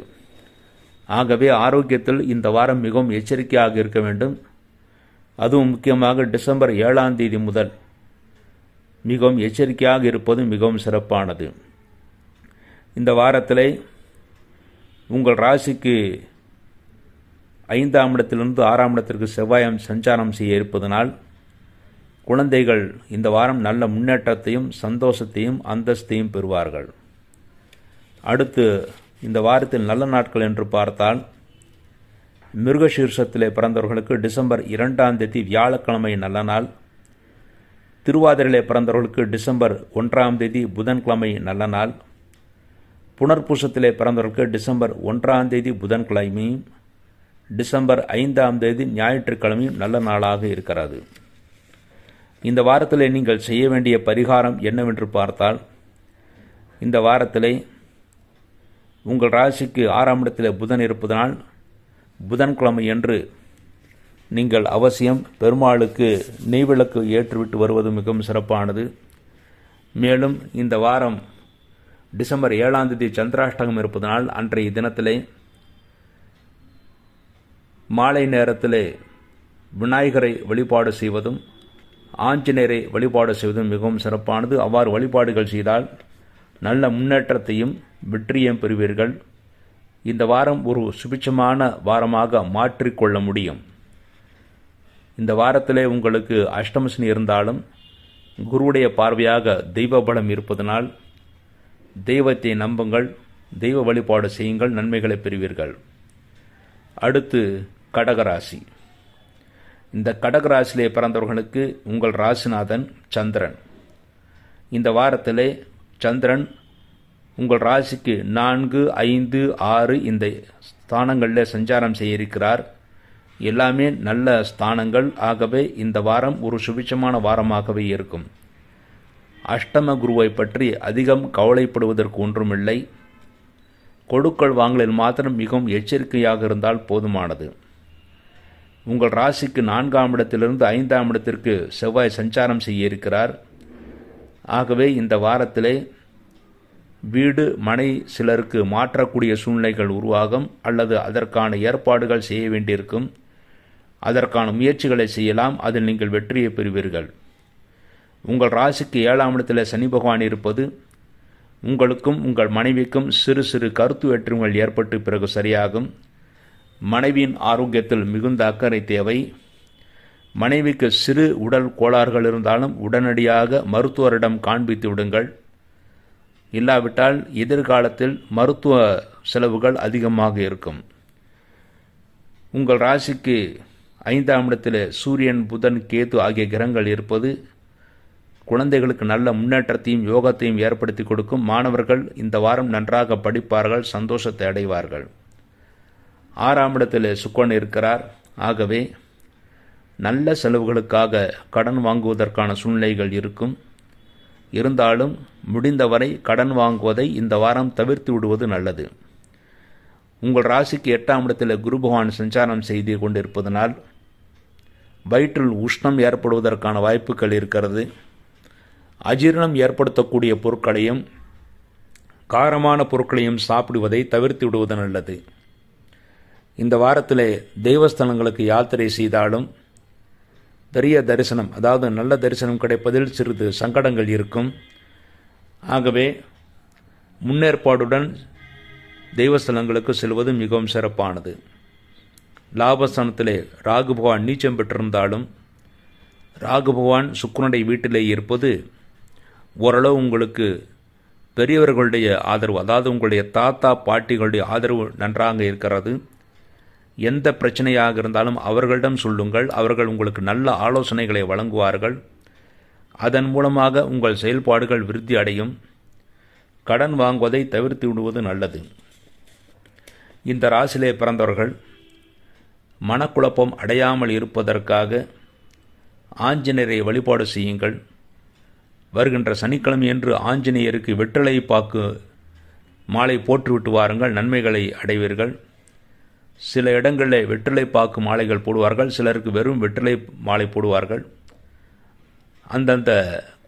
ஆகவே ஆரோக்கியத்தில் இந்த வாரம் மிகவும் எச்சரிக்கையாக இருக்க வேண்டும் அதுவும் முக்கியமாக டிசம்பர் ஏழாம் தேதி முதல் மிகவும் எச்சரிக்கையாக இருப்பது மிகவும் சிறப்பானது இந்த வாரத்தில் உங்கள் ராசிக்கு ஐந்தாம் இடத்திலிருந்து ஆறாம் இடத்திற்கு செவ்வாயம் சஞ்சாரம் செய்ய இருப்பதனால் குழந்தைகள் இந்த வாரம் நல்ல முன்னேற்றத்தையும் சந்தோஷத்தையும் அந்தஸ்தையும் பெறுவார்கள் அடுத்து இந்த வாரத்தில் நல்ல நாட்கள் என்று பார்த்தால் மிருகசீர்ஷத்திலே பிறந்தவர்களுக்கு டிசம்பர் இரண்டாம் தேதி வியாழக்கிழமை நல்ல நாள் திருவாதிரிலே பிறந்தவர்களுக்கு டிசம்பர் ஒன்றாம் தேதி புதன்கிழமை நல்ல நாள் புனர்பூசத்திலே பிறந்தவர்களுக்கு டிசம்பர் ஒன்றாம் தேதி புதன்கிழமையும் டிசம்பர் ஐந்தாம் தேதி ஞாயிற்றுக்கிழமையும் நல்ல நாளாக இருக்கிறது இந்த வாரத்தில் நீங்கள் செய்ய வேண்டிய பரிகாரம் என்னவென்று பார்த்தால் இந்த வாரத்தில் உங்கள் ராசிக்கு ஆறாம் இடத்தில் புதன் இருப்பதனால் புதன்கிழமை என்று நீங்கள் அவசியம் பெருமாளுக்கு நெய்விளக்கு ஏற்றுவிட்டு வருவது மிகவும் சிறப்பானது மேலும் இந்த வாரம் டிசம்பர் ஏழாம் தேதி சந்திராஷ்டகம் இருப்பதனால் அன்றைய தினத்திலே மாலை நேரத்திலே விநாயகரை வழிபாடு செய்வதும் ஆஞ்சநேயரை வழிபாடு செய்வதும் மிகவும் சிறப்பானது அவ்வாறு வழிபாடுகள் செய்தால் நல்ல முன்னேற்றத்தையும் வெற்றியும் பெறுவீர்கள் இந்த வாரம் ஒரு சுபிட்சமான வாரமாக மாற்றிக்கொள்ள முடியும் இந்த வாரத்திலே உங்களுக்கு அஷ்டமசனி இருந்தாலும் குருவுடைய பார்வையாக தெய்வ பலம் இருப்பதனால் தெய்வத்தை நம்புங்கள் தெய்வ வழிபாடு செய்யுங்கள் நன்மைகளை பெறுவீர்கள் அடுத்து கடகராசி இந்த கடகராசிலே பிறந்தவர்களுக்கு உங்கள் ராசிநாதன் சந்திரன் இந்த வாரத்திலே சந்திரன் உங்கள் ராசிக்கு நான்கு ஐந்து ஆறு இந்த ஸ்தானங்களில் சஞ்சாரம் செய்ய இருக்கிறார் எல்லாமே நல்ல ஸ்தானங்கள் ஆகவே இந்த வாரம் ஒரு சுபிட்சமான வாரமாகவே இருக்கும் அஷ்டம குருவை பற்றி அதிகம் கவலைப்படுவதற்கு ஒன்றுமில்லை கொடுக்கல் வாங்கலில் மாத்திரம் மிகவும் எச்சரிக்கையாக இருந்தால் போதுமானது உங்கள் ராசிக்கு நான்காம் இடத்திலிருந்து ஐந்தாம் இடத்திற்கு செவ்வாய் சஞ்சாரம் செய்ய இருக்கிறார் ஆகவே இந்த வாரத்திலே வீடு மனை சிலருக்கு மாற்றக்கூடிய சூழ்நிலைகள் உருவாகும் அல்லது அதற்கான ஏற்பாடுகள் செய்ய வேண்டியிருக்கும் அதற்கான முயற்சிகளை செய்யலாம் அதில் நீங்கள் வெற்றியை பெறுவீர்கள் உங்கள் ராசிக்கு ஏழாம் இடத்தில் சனி பகவான் இருப்பது உங்களுக்கும் உங்கள் மனைவிக்கும் சிறு சிறு கருத்து வேற்றுமைகள் ஏற்பட்டு பிறகு சரியாகும் மனைவியின் ஆரோக்கியத்தில் மிகுந்த அக்கறை தேவை மனைவிக்கு சிறு உடல் கோளாறுகள் இருந்தாலும் உடனடியாக மருத்துவரிடம் காண்பித்து விடுங்கள் இல்லாவிட்டால் எதிர்காலத்தில் மருத்துவ செலவுகள் அதிகமாக இருக்கும் உங்கள் ராசிக்கு ஐந்தாம் இடத்தில் சூரியன் புதன் கேது ஆகிய கிரகங்கள் இருப்பது குழந்தைகளுக்கு நல்ல முன்னேற்றத்தையும் யோகத்தையும் ஏற்படுத்தி கொடுக்கும் மாணவர்கள் இந்த வாரம் நன்றாக படிப்பார்கள் சந்தோஷத்தை அடைவார்கள் ஆறாம் இடத்தில் சுக்கன் இருக்கிறார் ஆகவே நல்ல செலவுகளுக்காக கடன் வாங்குவதற்கான சூழ்நிலைகள் இருக்கும் இருந்தாலும் முடிந்தவரை கடன் வாங்குவதை இந்த வாரம் தவிர்த்து விடுவது நல்லது உங்கள் ராசிக்கு எட்டாம் இடத்தில் குரு பகவான் சஞ்சாரம் செய்து கொண்டிருப்பதனால் வயிற்றில் உஷ்ணம் ஏற்படுவதற்கான வாய்ப்புகள் இருக்கிறது அஜீரணம் ஏற்படுத்தக்கூடிய பொருட்களையும் காரமான பொருட்களையும் சாப்பிடுவதை தவிர்த்து விடுவது நல்லது இந்த வாரத்திலே தெய்வஸ்தலங்களுக்கு யாத்திரை செய்தாலும் பெரிய தரிசனம் அதாவது நல்ல தரிசனம் கிடைப்பதில் சிறிது சங்கடங்கள் இருக்கும் ஆகவே முன்னேற்பாடுடன் தெய்வஸ்தலங்களுக்கு செல்வது மிகவும் சிறப்பானது லாபஸ்தானத்திலே ராகு பகவான் நீச்சம் பெற்றிருந்தாலும் ராகு பகவான் சுக்கரனுடைய வீட்டிலே இருப்பது ஓரளவு உங்களுக்கு பெரியவர்களுடைய ஆதரவு அதாவது உங்களுடைய தாத்தா பாட்டிகளுடைய ஆதரவு நன்றாக இருக்கிறது எந்த பிரச்சனையாக இருந்தாலும் அவர்களிடம் சொல்லுங்கள் அவர்கள் உங்களுக்கு நல்ல ஆலோசனைகளை வழங்குவார்கள் அதன் மூலமாக உங்கள் செயல்பாடுகள் விருத்தி அடையும் கடன் வாங்குவதை தவிர்த்து விடுவது நல்லது இந்த ராசிலே பிறந்தவர்கள் மனக்குழப்பம் அடையாமல் இருப்பதற்காக ஆஞ்சநேயரை வழிபாடு செய்யுங்கள் வருகின்ற சனிக்கிழமை என்று ஆஞ்சநேயருக்கு வெற்றிலை பாக்கு மாலை போட்டுவிட்டு வாருங்கள் நன்மைகளை அடைவீர்கள் சில இடங்களில் வெற்றிலை பாக்கு மாலைகள் போடுவார்கள் சிலருக்கு வெறும் வெற்றிலை மாலை போடுவார்கள் அந்தந்த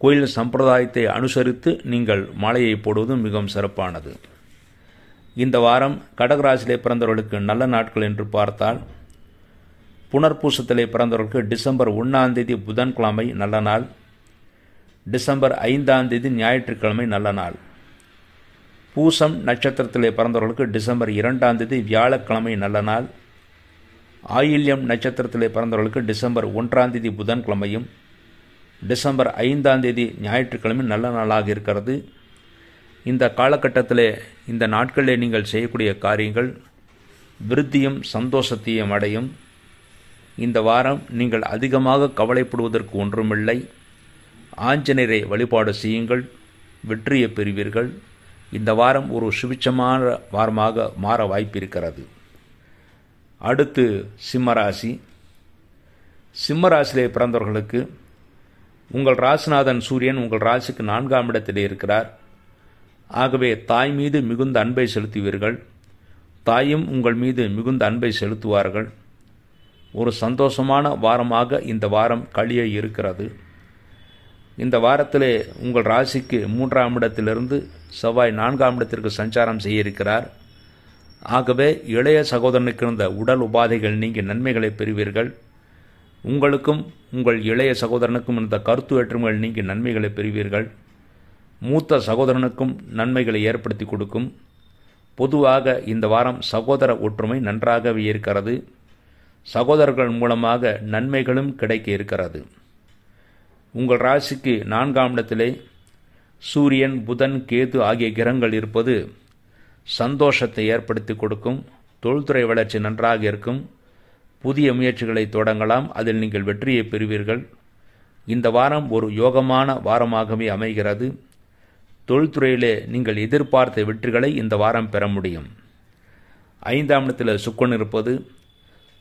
கோயில் சம்பிரதாயத்தை அனுசரித்து நீங்கள் மாலையை போடுவதும் மிகவும் சிறப்பானது இந்த வாரம் கடகராசிலே பிறந்தவர்களுக்கு நல்ல நாட்கள் என்று பார்த்தால் புனர்பூசத்திலே பிறந்தவர்களுக்கு டிசம்பர் ஒன்றாம் தேதி புதன்கிழமை நல்ல நாள் டிசம்பர் ஐந்தாம் தேதி ஞாயிற்றுக்கிழமை நல்ல நாள் பூசம் நட்சத்திரத்திலே பிறந்தவர்களுக்கு டிசம்பர் இரண்டாம் தேதி வியாழக்கிழமை நல்ல நாள் ஆயில்யம் நட்சத்திரத்திலே பிறந்தவர்களுக்கு டிசம்பர் ஒன்றாம் தேதி புதன்கிழமையும் டிசம்பர் ஐந்தாம் தேதி ஞாயிற்றுக்கிழமை நல்ல நாளாக இருக்கிறது இந்த காலகட்டத்தில் இந்த நாட்களில் நீங்கள் செய்யக்கூடிய காரியங்கள் விருத்தியும் சந்தோஷத்தையும் அடையும் இந்த வாரம் நீங்கள் அதிகமாக கவலைப்படுவதற்கு ஒன்றுமில்லை ஆஞ்சநேயரை வழிபாடு செய்யுங்கள் வெற்றியை பெறுவீர்கள் இந்த வாரம் ஒரு சுபிச்சமான வாரமாக மாற வாய்ப்பிருக்கிறது அடுத்து சிம்மராசி சிம்மராசியிலே பிறந்தவர்களுக்கு உங்கள் ராசிநாதன் சூரியன் உங்கள் ராசிக்கு நான்காம் இடத்திலே இருக்கிறார் ஆகவே தாய் மீது மிகுந்த அன்பை செலுத்துவீர்கள் தாயும் உங்கள் மீது மிகுந்த அன்பை செலுத்துவார்கள் ஒரு சந்தோஷமான வாரமாக இந்த வாரம் கழிய இருக்கிறது இந்த வாரத்திலே உங்கள் ராசிக்கு மூன்றாம் இடத்திலிருந்து செவ்வாய் நான்காம் இடத்திற்கு சஞ்சாரம் செய்ய இருக்கிறார் ஆகவே இளைய சகோதரனுக்கு இருந்த உடல் உபாதைகள் நீங்கள் நன்மைகளை பெறுவீர்கள் உங்களுக்கும் உங்கள் இளைய சகோதரனுக்கும் இருந்த கருத்து வேற்றுமைகள் நீங்கள் நன்மைகளை பெறுவீர்கள் மூத்த சகோதரனுக்கும் நன்மைகளை ஏற்படுத்தி கொடுக்கும் பொதுவாக இந்த வாரம் சகோதர ஒற்றுமை நன்றாகவே இருக்கிறது சகோதரர்கள் மூலமாக நன்மைகளும் கிடைக்க இருக்கிறது உங்கள் ராசிக்கு நான்காம் இடத்திலே சூரியன் புதன் கேது ஆகிய கிரகங்கள் இருப்பது சந்தோஷத்தை ஏற்படுத்தி கொடுக்கும் தொழில்துறை வளர்ச்சி நன்றாக இருக்கும் புதிய முயற்சிகளை தொடங்கலாம் அதில் நீங்கள் வெற்றியை பெறுவீர்கள் இந்த வாரம் ஒரு யோகமான வாரமாகவே அமைகிறது தொழில்துறையிலே நீங்கள் எதிர்பார்த்த வெற்றிகளை இந்த வாரம் பெற முடியும் ஐந்தாம் இடத்தில் சுக்கன் இருப்பது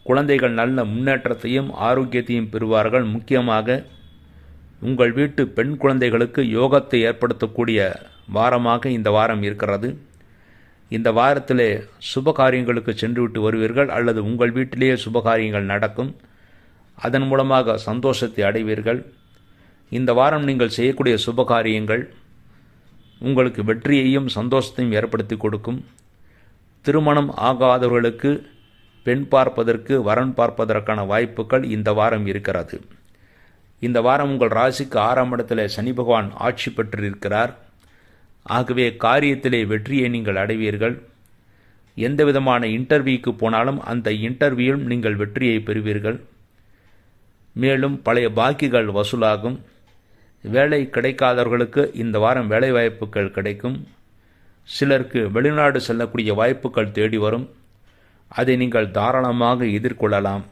குழந்தைகள் நல்ல முன்னேற்றத்தையும் ஆரோக்கியத்தையும் பெறுவார்கள் முக்கியமாக உங்கள் வீட்டு பெண் குழந்தைகளுக்கு யோகத்தை ஏற்படுத்தக்கூடிய வாரமாக இந்த வாரம் இருக்கிறது இந்த வாரத்திலே சுபகாரியங்களுக்கு சென்றுவிட்டு வருவீர்கள் அல்லது உங்கள் வீட்டிலேயே சுபகாரியங்கள் நடக்கும் அதன் மூலமாக சந்தோஷத்தை அடைவீர்கள் இந்த வாரம் நீங்கள் செய்யக்கூடிய சுபகாரியங்கள் உங்களுக்கு வெற்றியையும் சந்தோஷத்தையும் ஏற்படுத்தி கொடுக்கும் திருமணம் ஆகாதவர்களுக்கு பெண் பார்ப்பதற்கு வரன் பார்ப்பதற்கான வாய்ப்புகள் இந்த வாரம் இருக்கிறது இந்த வாரம் உங்கள் ராசிக்கு ஆறாம் இடத்துல சனி பகவான் ஆட்சி பெற்றிருக்கிறார் ஆகவே காரியத்திலே வெற்றியை நீங்கள் அடைவீர்கள் எந்த விதமான இன்டர்வியூக்கு போனாலும் அந்த இன்டர்வியூவில் நீங்கள் வெற்றியை பெறுவீர்கள் மேலும் பழைய பாக்கிகள் வசூலாகும் வேலை கிடைக்காதவர்களுக்கு இந்த வாரம் வேலை வாய்ப்புகள் கிடைக்கும் சிலருக்கு வெளிநாடு செல்லக்கூடிய வாய்ப்புகள் தேடி வரும் அதை நீங்கள் தாராளமாக எதிர்கொள்ளலாம்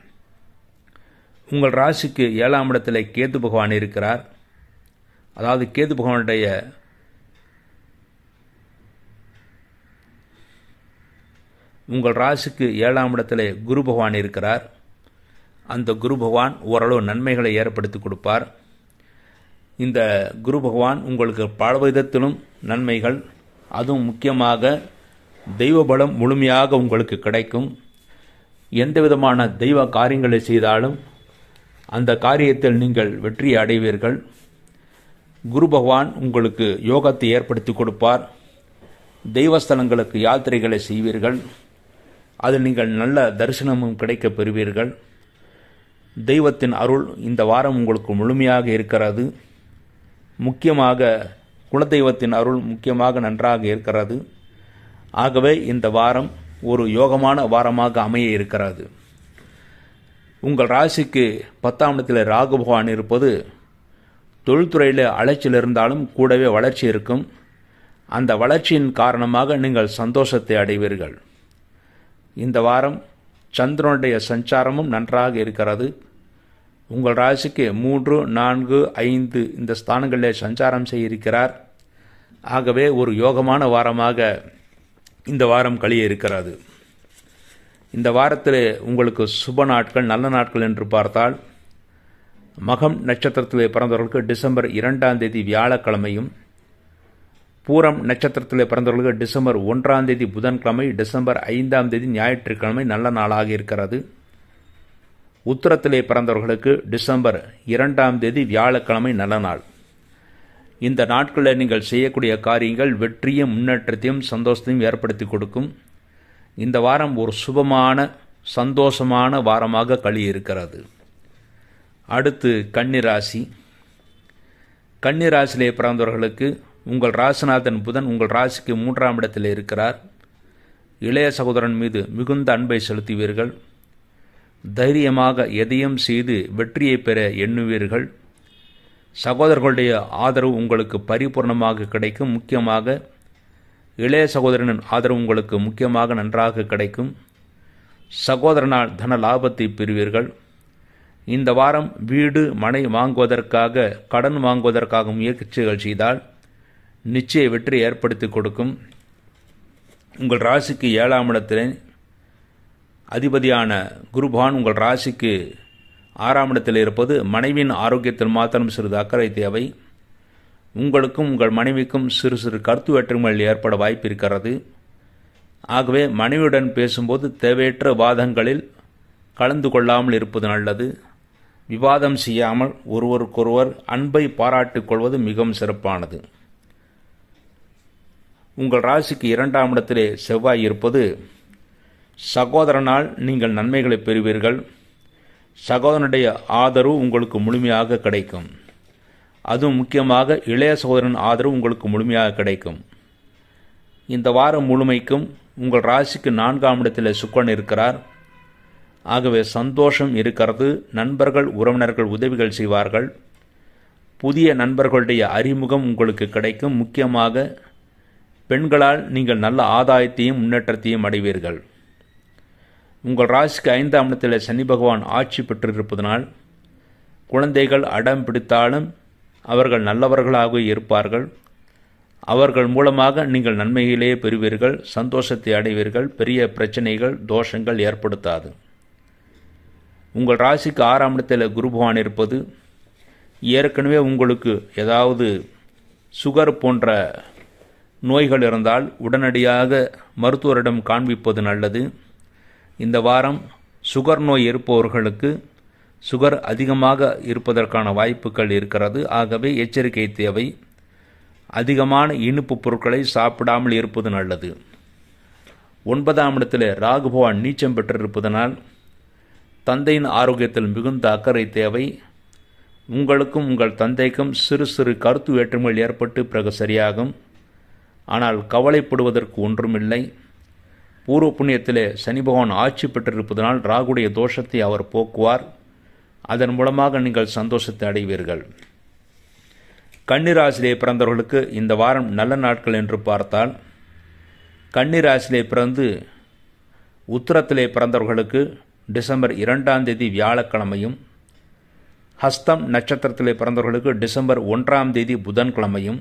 உங்கள் ராசிக்கு ஏழாம் இடத்துல கேது பகவான் இருக்கிறார் அதாவது கேது பகவானுடைய உங்கள் ராசிக்கு ஏழாம் இடத்துல குரு பகவான் இருக்கிறார் அந்த குரு பகவான் ஓரளவு நன்மைகளை ஏற்படுத்தி கொடுப்பார் இந்த குரு பகவான் உங்களுக்கு பல விதத்திலும் நன்மைகள் அதுவும் முக்கியமாக தெய்வ பலம் முழுமையாக உங்களுக்கு கிடைக்கும் எந்த விதமான தெய்வ காரியங்களை செய்தாலும் அந்த காரியத்தில் நீங்கள் வெற்றி அடைவீர்கள் குரு பகவான் உங்களுக்கு யோகத்தை ஏற்படுத்தி கொடுப்பார் தெய்வஸ்தலங்களுக்கு யாத்திரைகளை செய்வீர்கள் அதில் நீங்கள் நல்ல தரிசனமும் கிடைக்க பெறுவீர்கள் தெய்வத்தின் அருள் இந்த வாரம் உங்களுக்கு முழுமையாக இருக்கிறது முக்கியமாக குலதெய்வத்தின் அருள் முக்கியமாக நன்றாக இருக்கிறது ஆகவே இந்த வாரம் ஒரு யோகமான வாரமாக அமைய இருக்கிறது உங்கள் ராசிக்கு பத்தாம் இடத்தில் ராகு பகவான் இருப்பது தொழில்துறையில் அலைச்சல் இருந்தாலும் கூடவே வளர்ச்சி இருக்கும் அந்த வளர்ச்சியின் காரணமாக நீங்கள் சந்தோஷத்தை அடைவீர்கள் இந்த வாரம் சந்திரனுடைய சஞ்சாரமும் நன்றாக இருக்கிறது உங்கள் ராசிக்கு மூன்று நான்கு ஐந்து இந்த ஸ்தானங்களில் சஞ்சாரம் செய்யிருக்கிறார் ஆகவே ஒரு யோகமான வாரமாக இந்த வாரம் கழிய இருக்கிறது இந்த வாரத்தில் உங்களுக்கு சுப நாட்கள் நல்ல நாட்கள் என்று பார்த்தால் மகம் நட்சத்திரத்திலே பிறந்தவர்களுக்கு டிசம்பர் இரண்டாம் தேதி வியாழக்கிழமையும் பூரம் நட்சத்திரத்திலே பிறந்தவர்களுக்கு டிசம்பர் ஒன்றாம் தேதி புதன்கிழமை டிசம்பர் ஐந்தாம் தேதி ஞாயிற்றுக்கிழமை நல்ல நாளாக இருக்கிறது உத்தரத்திலே பிறந்தவர்களுக்கு டிசம்பர் இரண்டாம் தேதி வியாழக்கிழமை நல்ல நாள் இந்த நாட்களில் நீங்கள் செய்யக்கூடிய காரியங்கள் வெற்றியும் முன்னேற்றத்தையும் சந்தோஷத்தையும் ஏற்படுத்தி கொடுக்கும் இந்த வாரம் ஒரு சுபமான சந்தோஷமான வாரமாக கழியிருக்கிறது அடுத்து கன்னிராசி கன்னிராசிலே பிறந்தவர்களுக்கு உங்கள் ராசிநாதன் புதன் உங்கள் ராசிக்கு மூன்றாம் இடத்தில் இருக்கிறார் இளைய சகோதரன் மீது மிகுந்த அன்பை செலுத்துவீர்கள் தைரியமாக எதையும் செய்து வெற்றியை பெற எண்ணுவீர்கள் சகோதரர்களுடைய ஆதரவு உங்களுக்கு பரிபூர்ணமாக கிடைக்கும் முக்கியமாக இளைய சகோதரனின் ஆதரவு உங்களுக்கு முக்கியமாக நன்றாக கிடைக்கும் சகோதரனால் தன லாபத்தை பெறுவீர்கள் இந்த வாரம் வீடு மனை வாங்குவதற்காக கடன் வாங்குவதற்காக முயற்சிகள் செய்தால் நிச்சய வெற்றி ஏற்படுத்தி கொடுக்கும் உங்கள் ராசிக்கு ஏழாம் இடத்திலே அதிபதியான குருபான் உங்கள் ராசிக்கு ஆறாம் இடத்தில் இருப்பது மனைவியின் ஆரோக்கியத்தில் மாத்திரம் சிறிது அக்கறை தேவை உங்களுக்கும் உங்கள் மனைவிக்கும் சிறு சிறு கருத்து வேற்றுமைகள் ஏற்பட வாய்ப்பு இருக்கிறது ஆகவே மனைவியுடன் பேசும்போது தேவையற்ற வாதங்களில் கலந்து கொள்ளாமல் இருப்பது நல்லது விவாதம் செய்யாமல் ஒருவருக்கொருவர் அன்பை பாராட்டிக் கொள்வது மிகவும் சிறப்பானது உங்கள் ராசிக்கு இரண்டாம் இடத்திலே செவ்வாய் இருப்பது சகோதரனால் நீங்கள் நன்மைகளை பெறுவீர்கள் சகோதரனுடைய ஆதரவு உங்களுக்கு முழுமையாக கிடைக்கும் அதுவும் முக்கியமாக இளைய சகோதரன் ஆதரவு உங்களுக்கு முழுமையாக கிடைக்கும் இந்த வாரம் முழுமைக்கும் உங்கள் ராசிக்கு நான்காம் இடத்தில் சுக்கன் இருக்கிறார் ஆகவே சந்தோஷம் இருக்கிறது நண்பர்கள் உறவினர்கள் உதவிகள் செய்வார்கள் புதிய நண்பர்களுடைய அறிமுகம் உங்களுக்கு கிடைக்கும் முக்கியமாக பெண்களால் நீங்கள் நல்ல ஆதாயத்தையும் முன்னேற்றத்தையும் அடைவீர்கள் உங்கள் ராசிக்கு ஐந்தாம் இடத்தில் சனி பகவான் ஆட்சி பெற்றிருப்பதனால் குழந்தைகள் அடம் பிடித்தாலும் அவர்கள் நல்லவர்களாக இருப்பார்கள் அவர்கள் மூலமாக நீங்கள் நன்மையிலே பெறுவீர்கள் சந்தோஷத்தை அடைவீர்கள் பெரிய பிரச்சனைகள் தோஷங்கள் ஏற்படுத்தாது உங்கள் ராசிக்கு ஆறாம் இடத்தில் குருபவான் இருப்பது ஏற்கனவே உங்களுக்கு ஏதாவது சுகர் போன்ற நோய்கள் இருந்தால் உடனடியாக மருத்துவரிடம் காண்பிப்பது நல்லது இந்த வாரம் சுகர் நோய் இருப்பவர்களுக்கு சுகர் அதிகமாக இருப்பதற்கான வாய்ப்புகள் இருக்கிறது ஆகவே எச்சரிக்கை தேவை அதிகமான இனிப்பு பொருட்களை சாப்பிடாமல் இருப்பது நல்லது ஒன்பதாம் இடத்தில் ராகுபவான் நீச்சம் பெற்றிருப்பதனால் தந்தையின் ஆரோக்கியத்தில் மிகுந்த அக்கறை தேவை உங்களுக்கும் உங்கள் தந்தைக்கும் சிறு சிறு கருத்து வேற்றுமைகள் ஏற்பட்டு பிறகு சரியாகும் ஆனால் கவலைப்படுவதற்கு ஒன்றுமில்லை பூர்வ புண்ணியத்திலே சனி பகவான் ஆட்சி பெற்றிருப்பதனால் ராகுடைய தோஷத்தை அவர் போக்குவார் அதன் மூலமாக நீங்கள் சந்தோஷத்தை அடைவீர்கள் கண்ணிராசிலே பிறந்தவர்களுக்கு இந்த வாரம் நல்ல நாட்கள் என்று பார்த்தால் கன்னிராசிலே பிறந்து உத்தரத்திலே பிறந்தவர்களுக்கு டிசம்பர் இரண்டாம் தேதி வியாழக்கிழமையும் ஹஸ்தம் நட்சத்திரத்திலே பிறந்தவர்களுக்கு டிசம்பர் ஒன்றாம் தேதி புதன்கிழமையும்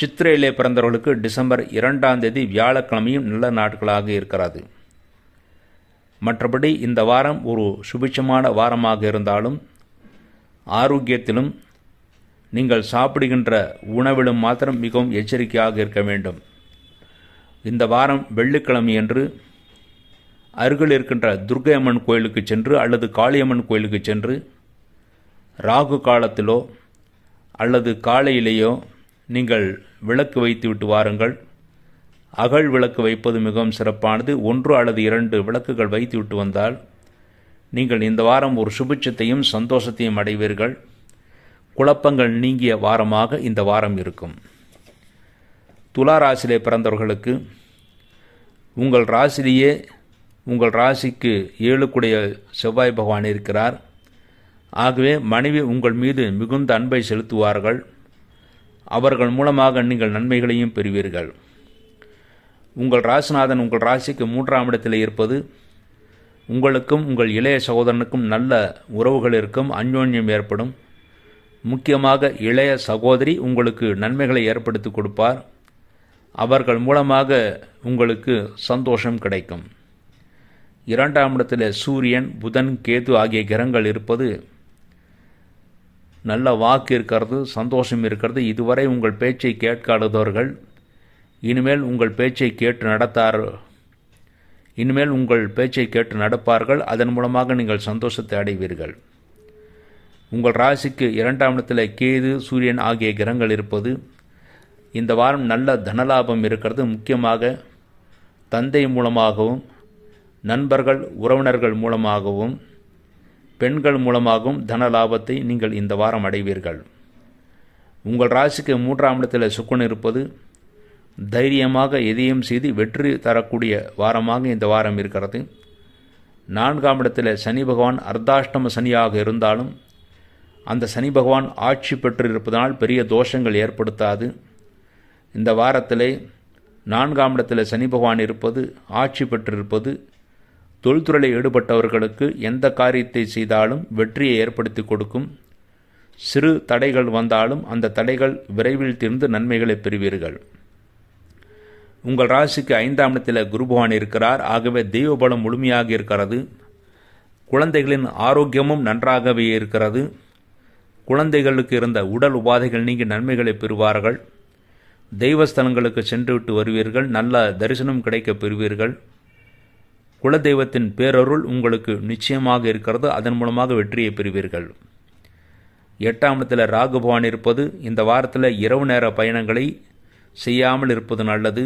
சித்திரையிலே பிறந்தவர்களுக்கு டிசம்பர் இரண்டாம் தேதி வியாழக்கிழமையும் நல்ல நாட்களாக இருக்கிறது மற்றபடி இந்த வாரம் ஒரு சுபிட்சமான வாரமாக இருந்தாலும் ஆரோக்கியத்திலும் நீங்கள் சாப்பிடுகின்ற உணவிலும் மாத்திரம் மிகவும் எச்சரிக்கையாக இருக்க வேண்டும் இந்த வாரம் வெள்ளிக்கிழமையன்று அருகில் இருக்கின்ற துர்கை அம்மன் கோயிலுக்கு சென்று அல்லது காளியம்மன் கோயிலுக்கு சென்று ராகு காலத்திலோ அல்லது காலையிலேயோ நீங்கள் விளக்கு வைத்து விட்டு வாருங்கள் அகழ் விளக்கு வைப்பது மிகவும் சிறப்பானது ஒன்று அல்லது இரண்டு விளக்குகள் வைத்துவிட்டு வந்தால் நீங்கள் இந்த வாரம் ஒரு சுபிட்சத்தையும் சந்தோஷத்தையும் அடைவீர்கள் குழப்பங்கள் நீங்கிய வாரமாக இந்த வாரம் இருக்கும் துலா ராசியிலே பிறந்தவர்களுக்கு உங்கள் ராசிலேயே உங்கள் ராசிக்கு ஏழுக்குடைய செவ்வாய் பகவான் இருக்கிறார் ஆகவே மனைவி உங்கள் மீது மிகுந்த அன்பை செலுத்துவார்கள் அவர்கள் மூலமாக நீங்கள் நன்மைகளையும் பெறுவீர்கள் உங்கள் ராசிநாதன் உங்கள் ராசிக்கு மூன்றாம் இடத்தில் இருப்பது உங்களுக்கும் உங்கள் இளைய சகோதரனுக்கும் நல்ல உறவுகள் இருக்கும் அந்யோன்யம் ஏற்படும் முக்கியமாக இளைய சகோதரி உங்களுக்கு நன்மைகளை ஏற்படுத்தி கொடுப்பார் அவர்கள் மூலமாக உங்களுக்கு சந்தோஷம் கிடைக்கும் இரண்டாம் இடத்தில் சூரியன் புதன் கேது ஆகிய கிரகங்கள் இருப்பது நல்ல வாக்கு இருக்கிறது சந்தோஷம் இருக்கிறது இதுவரை உங்கள் பேச்சை கேட்காதவர்கள் இனிமேல் உங்கள் பேச்சை கேட்டு நடத்தார் இனிமேல் உங்கள் பேச்சை கேட்டு நடப்பார்கள் அதன் மூலமாக நீங்கள் சந்தோஷத்தை அடைவீர்கள் உங்கள் ராசிக்கு இரண்டாம் இடத்தில் கேது சூரியன் ஆகிய கிரகங்கள் இருப்பது இந்த வாரம் நல்ல தனலாபம் இருக்கிறது முக்கியமாக தந்தை மூலமாகவும் நண்பர்கள் உறவினர்கள் மூலமாகவும் பெண்கள் மூலமாகவும் தனலாபத்தை நீங்கள் இந்த வாரம் அடைவீர்கள் உங்கள் ராசிக்கு மூன்றாம் இடத்தில் சுக்குன் இருப்பது தைரியமாக எதையும் செய்து வெற்றி தரக்கூடிய வாரமாக இந்த வாரம் இருக்கிறது நான்காம் இடத்தில் சனி பகவான் அர்த்தாஷ்டம சனியாக இருந்தாலும் அந்த சனி பகவான் ஆட்சி பெற்றிருப்பதனால் பெரிய தோஷங்கள் ஏற்படுத்தாது இந்த வாரத்திலே நான்காம் இடத்தில் சனி பகவான் இருப்பது ஆட்சி பெற்றிருப்பது தொழில்துறையில் ஈடுபட்டவர்களுக்கு எந்த காரியத்தை செய்தாலும் வெற்றியை ஏற்படுத்தி கொடுக்கும் சிறு தடைகள் வந்தாலும் அந்த தடைகள் விரைவில் தீர்ந்து நன்மைகளை பெறுவீர்கள் உங்கள் ராசிக்கு ஐந்தாம் இடத்தில் குருபவான் இருக்கிறார் ஆகவே தெய்வ பலம் முழுமையாக இருக்கிறது குழந்தைகளின் ஆரோக்கியமும் நன்றாகவே இருக்கிறது குழந்தைகளுக்கு இருந்த உடல் உபாதைகள் நீங்கி நன்மைகளை பெறுவார்கள் தெய்வஸ்தலங்களுக்கு சென்றுவிட்டு வருவீர்கள் நல்ல தரிசனம் கிடைக்கப் பெறுவீர்கள் குலதெய்வத்தின் பேரருள் உங்களுக்கு நிச்சயமாக இருக்கிறது அதன் மூலமாக வெற்றியை பெறுவீர்கள் எட்டாம் இடத்தில் ராகுபவான் இருப்பது இந்த வாரத்தில் இரவு நேர பயணங்களை செய்யாமல் இருப்பது நல்லது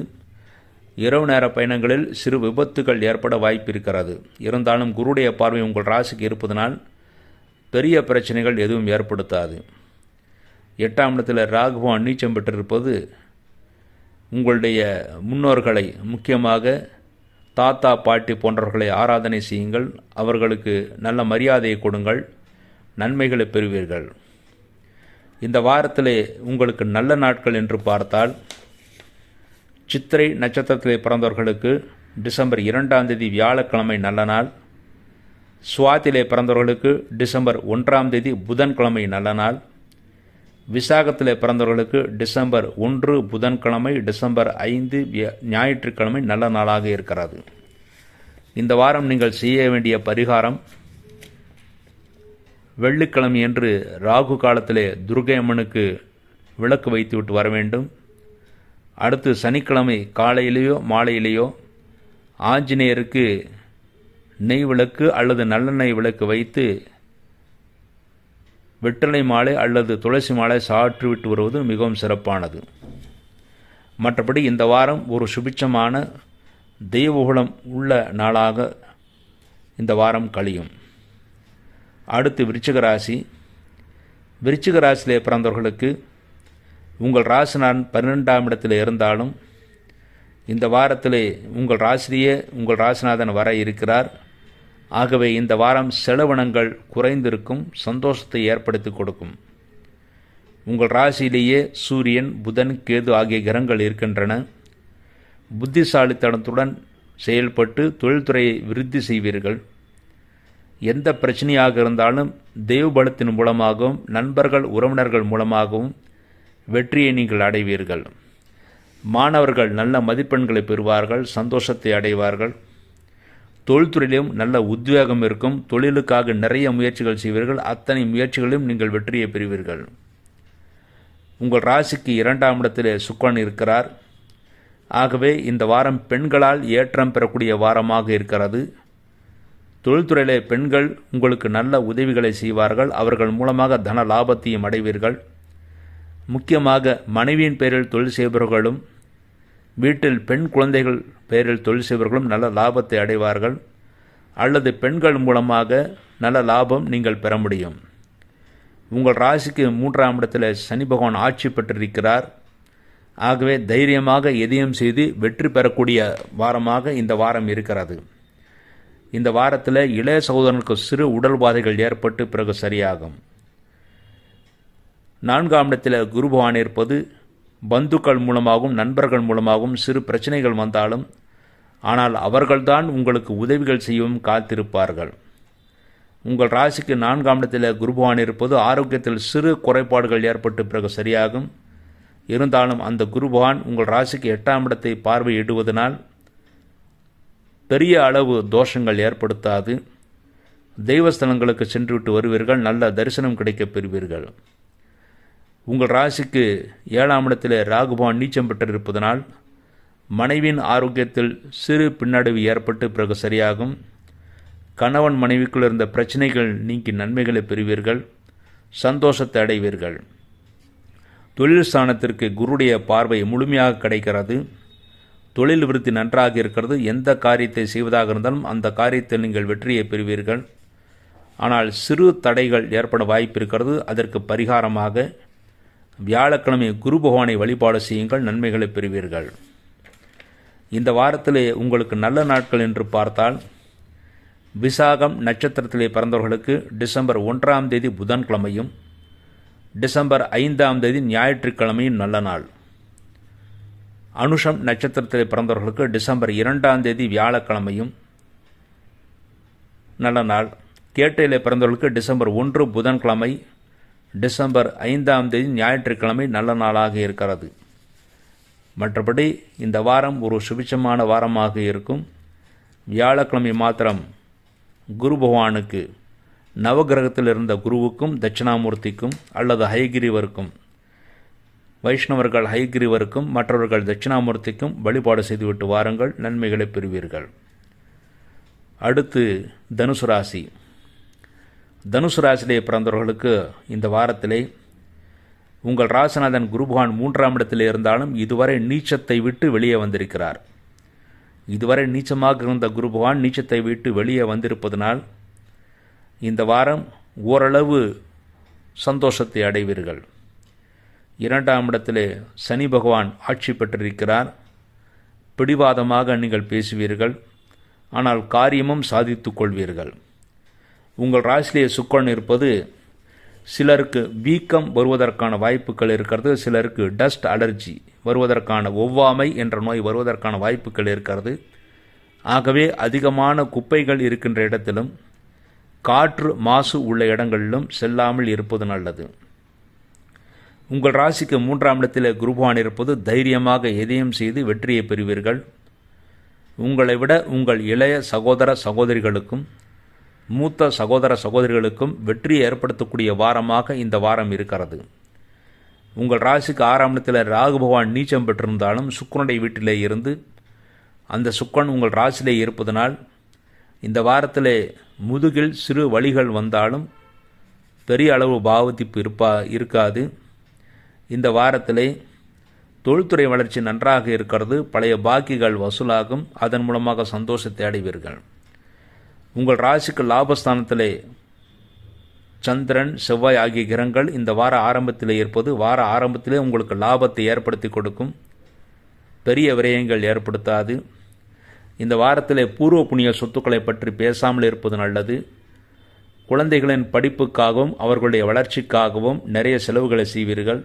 இரவு நேர பயணங்களில் சிறு விபத்துகள் ஏற்பட வாய்ப்பு இருக்கிறது இருந்தாலும் குருடைய பார்வை உங்கள் ராசிக்கு இருப்பதனால் பெரிய பிரச்சனைகள் எதுவும் ஏற்படுத்தாது எட்டாம் இடத்தில் ராகுவான் நீச்சம் பெற்றிருப்பது உங்களுடைய முன்னோர்களை முக்கியமாக தாத்தா பாட்டி போன்றவர்களை ஆராதனை செய்யுங்கள் அவர்களுக்கு நல்ல மரியாதையை கொடுங்கள் நன்மைகளை பெறுவீர்கள் இந்த வாரத்திலே உங்களுக்கு நல்ல நாட்கள் என்று பார்த்தால் சித்திரை நட்சத்திரத்தில் பிறந்தவர்களுக்கு டிசம்பர் இரண்டாம் தேதி வியாழக்கிழமை நல்ல நாள் சுவாத்திலே பிறந்தவர்களுக்கு டிசம்பர் ஒன்றாம் தேதி புதன்கிழமை நல்ல நாள் விசாகத்திலே பிறந்தவர்களுக்கு டிசம்பர் ஒன்று புதன்கிழமை டிசம்பர் ஐந்து ஞாயிற்றுக்கிழமை நல்ல நாளாக இருக்கிறது இந்த வாரம் நீங்கள் செய்ய வேண்டிய பரிகாரம் வெள்ளிக்கிழமை என்று ராகு காலத்திலே துர்கை அம்மனுக்கு விளக்கு வைத்துவிட்டு வர வேண்டும் அடுத்து சனிக்கிழமை காலையிலேயோ மாலையிலேயோ ஆஞ்சநேயருக்கு நெய் விளக்கு அல்லது நல்லெண்ணெய் விளக்கு வைத்து வெற்றலை மாலை அல்லது துளசி மாலை சாற்றி விட்டு வருவது மிகவும் சிறப்பானது மற்றபடி இந்த வாரம் ஒரு சுபிச்சமான தெய்வகுலம் உள்ள நாளாக இந்த வாரம் கழியும் அடுத்து விருச்சிகராசி ராசி பிறந்தவர்களுக்கு உங்கள் நான் பன்னிரெண்டாம் இடத்தில் இருந்தாலும் இந்த வாரத்தில் உங்கள் ராசிரியே உங்கள் ராசிநாதன் வர இருக்கிறார் ஆகவே இந்த வாரம் செலவினங்கள் குறைந்திருக்கும் சந்தோஷத்தை ஏற்படுத்தி கொடுக்கும் உங்கள் ராசியிலேயே சூரியன் புதன் கேது ஆகிய கிரகங்கள் இருக்கின்றன புத்திசாலித்தனத்துடன் செயல்பட்டு தொழில்துறையை விருத்தி செய்வீர்கள் எந்த பிரச்சனையாக இருந்தாலும் தெய்வபலத்தின் மூலமாகவும் நண்பர்கள் உறவினர்கள் மூலமாகவும் வெற்றியை நீங்கள் அடைவீர்கள் மாணவர்கள் நல்ல மதிப்பெண்களை பெறுவார்கள் சந்தோஷத்தை அடைவார்கள் தொழில்துறையிலும் நல்ல உத்வேகம் இருக்கும் தொழிலுக்காக நிறைய முயற்சிகள் செய்வீர்கள் அத்தனை முயற்சிகளையும் நீங்கள் வெற்றியை பெறுவீர்கள் உங்கள் ராசிக்கு இரண்டாம் இடத்திலே சுக்கன் இருக்கிறார் ஆகவே இந்த வாரம் பெண்களால் ஏற்றம் பெறக்கூடிய வாரமாக இருக்கிறது தொழில்துறையிலே பெண்கள் உங்களுக்கு நல்ல உதவிகளை செய்வார்கள் அவர்கள் மூலமாக தன லாபத்தையும் அடைவீர்கள் முக்கியமாக மனைவியின் பெயரில் தொழில் செய்பவர்களும் வீட்டில் பெண் குழந்தைகள் பெயரில் தொழில் செய்பவர்களும் நல்ல லாபத்தை அடைவார்கள் அல்லது பெண்கள் மூலமாக நல்ல லாபம் நீங்கள் பெற முடியும் உங்கள் ராசிக்கு மூன்றாம் இடத்தில் சனி பகவான் ஆட்சி பெற்றிருக்கிறார் ஆகவே தைரியமாக எதையும் செய்து வெற்றி பெறக்கூடிய வாரமாக இந்த வாரம் இருக்கிறது இந்த வாரத்தில் இளைய சகோதரனுக்கு சிறு உடல் பாதைகள் ஏற்பட்டு பிறகு சரியாகும் நான்காம் இடத்தில் குரு பகவான் இருப்பது பந்துக்கள் மூலமாகவும் நண்பர்கள் மூலமாகவும் சிறு பிரச்சனைகள் வந்தாலும் ஆனால் அவர்கள்தான் உங்களுக்கு உதவிகள் செய்யவும் காத்திருப்பார்கள் உங்கள் ராசிக்கு நான்காம் இடத்தில் குருபவான் இருப்பது ஆரோக்கியத்தில் சிறு குறைபாடுகள் ஏற்பட்டு பிறகு சரியாகும் இருந்தாலும் அந்த குருபவான் உங்கள் ராசிக்கு எட்டாம் இடத்தை பார்வையிடுவதனால் பெரிய அளவு தோஷங்கள் ஏற்படுத்தாது தெய்வஸ்தலங்களுக்கு சென்றுவிட்டு வருவீர்கள் நல்ல தரிசனம் கிடைக்கப் பெறுவீர்கள் உங்கள் ராசிக்கு ஏழாம் இடத்தில் ராகுபான் நீச்சம் பெற்றிருப்பதனால் மனைவியின் ஆரோக்கியத்தில் சிறு பின்னடைவு ஏற்பட்டு பிறகு சரியாகும் கணவன் மனைவிக்குள் இருந்த பிரச்சனைகள் நீக்கி நன்மைகளை பெறுவீர்கள் சந்தோஷத்தை அடைவீர்கள் தொழில் ஸ்தானத்திற்கு குருடைய பார்வை முழுமையாக கிடைக்கிறது தொழில் விருத்தி நன்றாக இருக்கிறது எந்த காரியத்தை செய்வதாக இருந்தாலும் அந்த காரியத்தில் நீங்கள் வெற்றியை பெறுவீர்கள் ஆனால் சிறு தடைகள் ஏற்பட வாய்ப்பு இருக்கிறது அதற்கு பரிகாரமாக வியாழக்கிழமை குரு பகவானை வழிபாடு செய்யுங்கள் நன்மைகளை பெறுவீர்கள் இந்த வாரத்திலே உங்களுக்கு நல்ல நாட்கள் என்று பார்த்தால் விசாகம் நட்சத்திரத்திலே பிறந்தவர்களுக்கு டிசம்பர் ஒன்றாம் தேதி புதன்கிழமையும் டிசம்பர் ஐந்தாம் தேதி ஞாயிற்றுக்கிழமையும் நல்ல நாள் அனுஷம் நட்சத்திரத்தில் பிறந்தவர்களுக்கு டிசம்பர் இரண்டாம் தேதி வியாழக்கிழமையும் நல்ல நாள் கேட்டையில் பிறந்தவர்களுக்கு டிசம்பர் ஒன்று புதன்கிழமை டிசம்பர் ஐந்தாம் தேதி ஞாயிற்றுக்கிழமை நல்ல நாளாக இருக்கிறது மற்றபடி இந்த வாரம் ஒரு சுபிச்சமான வாரமாக இருக்கும் வியாழக்கிழமை மாத்திரம் குரு பகவானுக்கு நவகிரகத்தில் இருந்த குருவுக்கும் தட்சிணாமூர்த்திக்கும் அல்லது ஹைகிரிவருக்கும் வைஷ்ணவர்கள் ஹைகிரிவருக்கும் மற்றவர்கள் தட்சிணாமூர்த்திக்கும் வழிபாடு செய்துவிட்டு வாருங்கள் நன்மைகளை பெறுவீர்கள் அடுத்து தனுசு ராசி தனுசு ராசிலே பிறந்தவர்களுக்கு இந்த வாரத்திலே உங்கள் ராசநாதன் குருபகான் மூன்றாம் இடத்தில் இருந்தாலும் இதுவரை நீச்சத்தை விட்டு வெளியே வந்திருக்கிறார் இதுவரை நீச்சமாக இருந்த குருபகான் நீச்சத்தை விட்டு வெளியே வந்திருப்பதனால் இந்த வாரம் ஓரளவு சந்தோஷத்தை அடைவீர்கள் இரண்டாம் இடத்திலே சனி பகவான் ஆட்சி பெற்றிருக்கிறார் பிடிவாதமாக நீங்கள் பேசுவீர்கள் ஆனால் காரியமும் சாதித்துக் கொள்வீர்கள் உங்கள் ராசிலேயே சுக்கரன் இருப்பது சிலருக்கு வீக்கம் வருவதற்கான வாய்ப்புகள் இருக்கிறது சிலருக்கு டஸ்ட் அலர்ஜி வருவதற்கான ஒவ்வாமை என்ற நோய் வருவதற்கான வாய்ப்புகள் இருக்கிறது ஆகவே அதிகமான குப்பைகள் இருக்கின்ற இடத்திலும் காற்று மாசு உள்ள இடங்களிலும் செல்லாமல் இருப்பது நல்லது உங்கள் ராசிக்கு மூன்றாம் இடத்திலே குருபான் இருப்பது தைரியமாக எதையும் செய்து வெற்றியை பெறுவீர்கள் உங்களை விட உங்கள் இளைய சகோதர சகோதரிகளுக்கும் மூத்த சகோதர சகோதரிகளுக்கும் வெற்றியை ஏற்படுத்தக்கூடிய வாரமாக இந்த வாரம் இருக்கிறது உங்கள் ராசிக்கு ஆறாம் இடத்தில் ராகு பகவான் நீச்சம் பெற்றிருந்தாலும் சுக்கரனுடைய வீட்டிலே இருந்து அந்த சுக்கரன் உங்கள் ராசியிலே இருப்பதனால் இந்த வாரத்தில் முதுகில் சிறு வழிகள் வந்தாலும் பெரிய அளவு பாவதிப்பு இருப்பா இருக்காது இந்த வாரத்திலே தொழில்துறை வளர்ச்சி நன்றாக இருக்கிறது பழைய பாக்கிகள் வசூலாகும் அதன் மூலமாக சந்தோஷத்தை அடைவீர்கள் உங்கள் ராசிக்கு லாபஸ்தானத்திலே சந்திரன் செவ்வாய் ஆகிய கிரகங்கள் இந்த வார ஆரம்பத்திலே இருப்பது வார ஆரம்பத்திலே உங்களுக்கு லாபத்தை ஏற்படுத்தி கொடுக்கும் பெரிய விரயங்கள் ஏற்படுத்தாது இந்த வாரத்திலே பூர்வ புண்ணிய சொத்துக்களை பற்றி பேசாமல் இருப்பது நல்லது குழந்தைகளின் படிப்புக்காகவும் அவர்களுடைய வளர்ச்சிக்காகவும் நிறைய செலவுகளை செய்வீர்கள்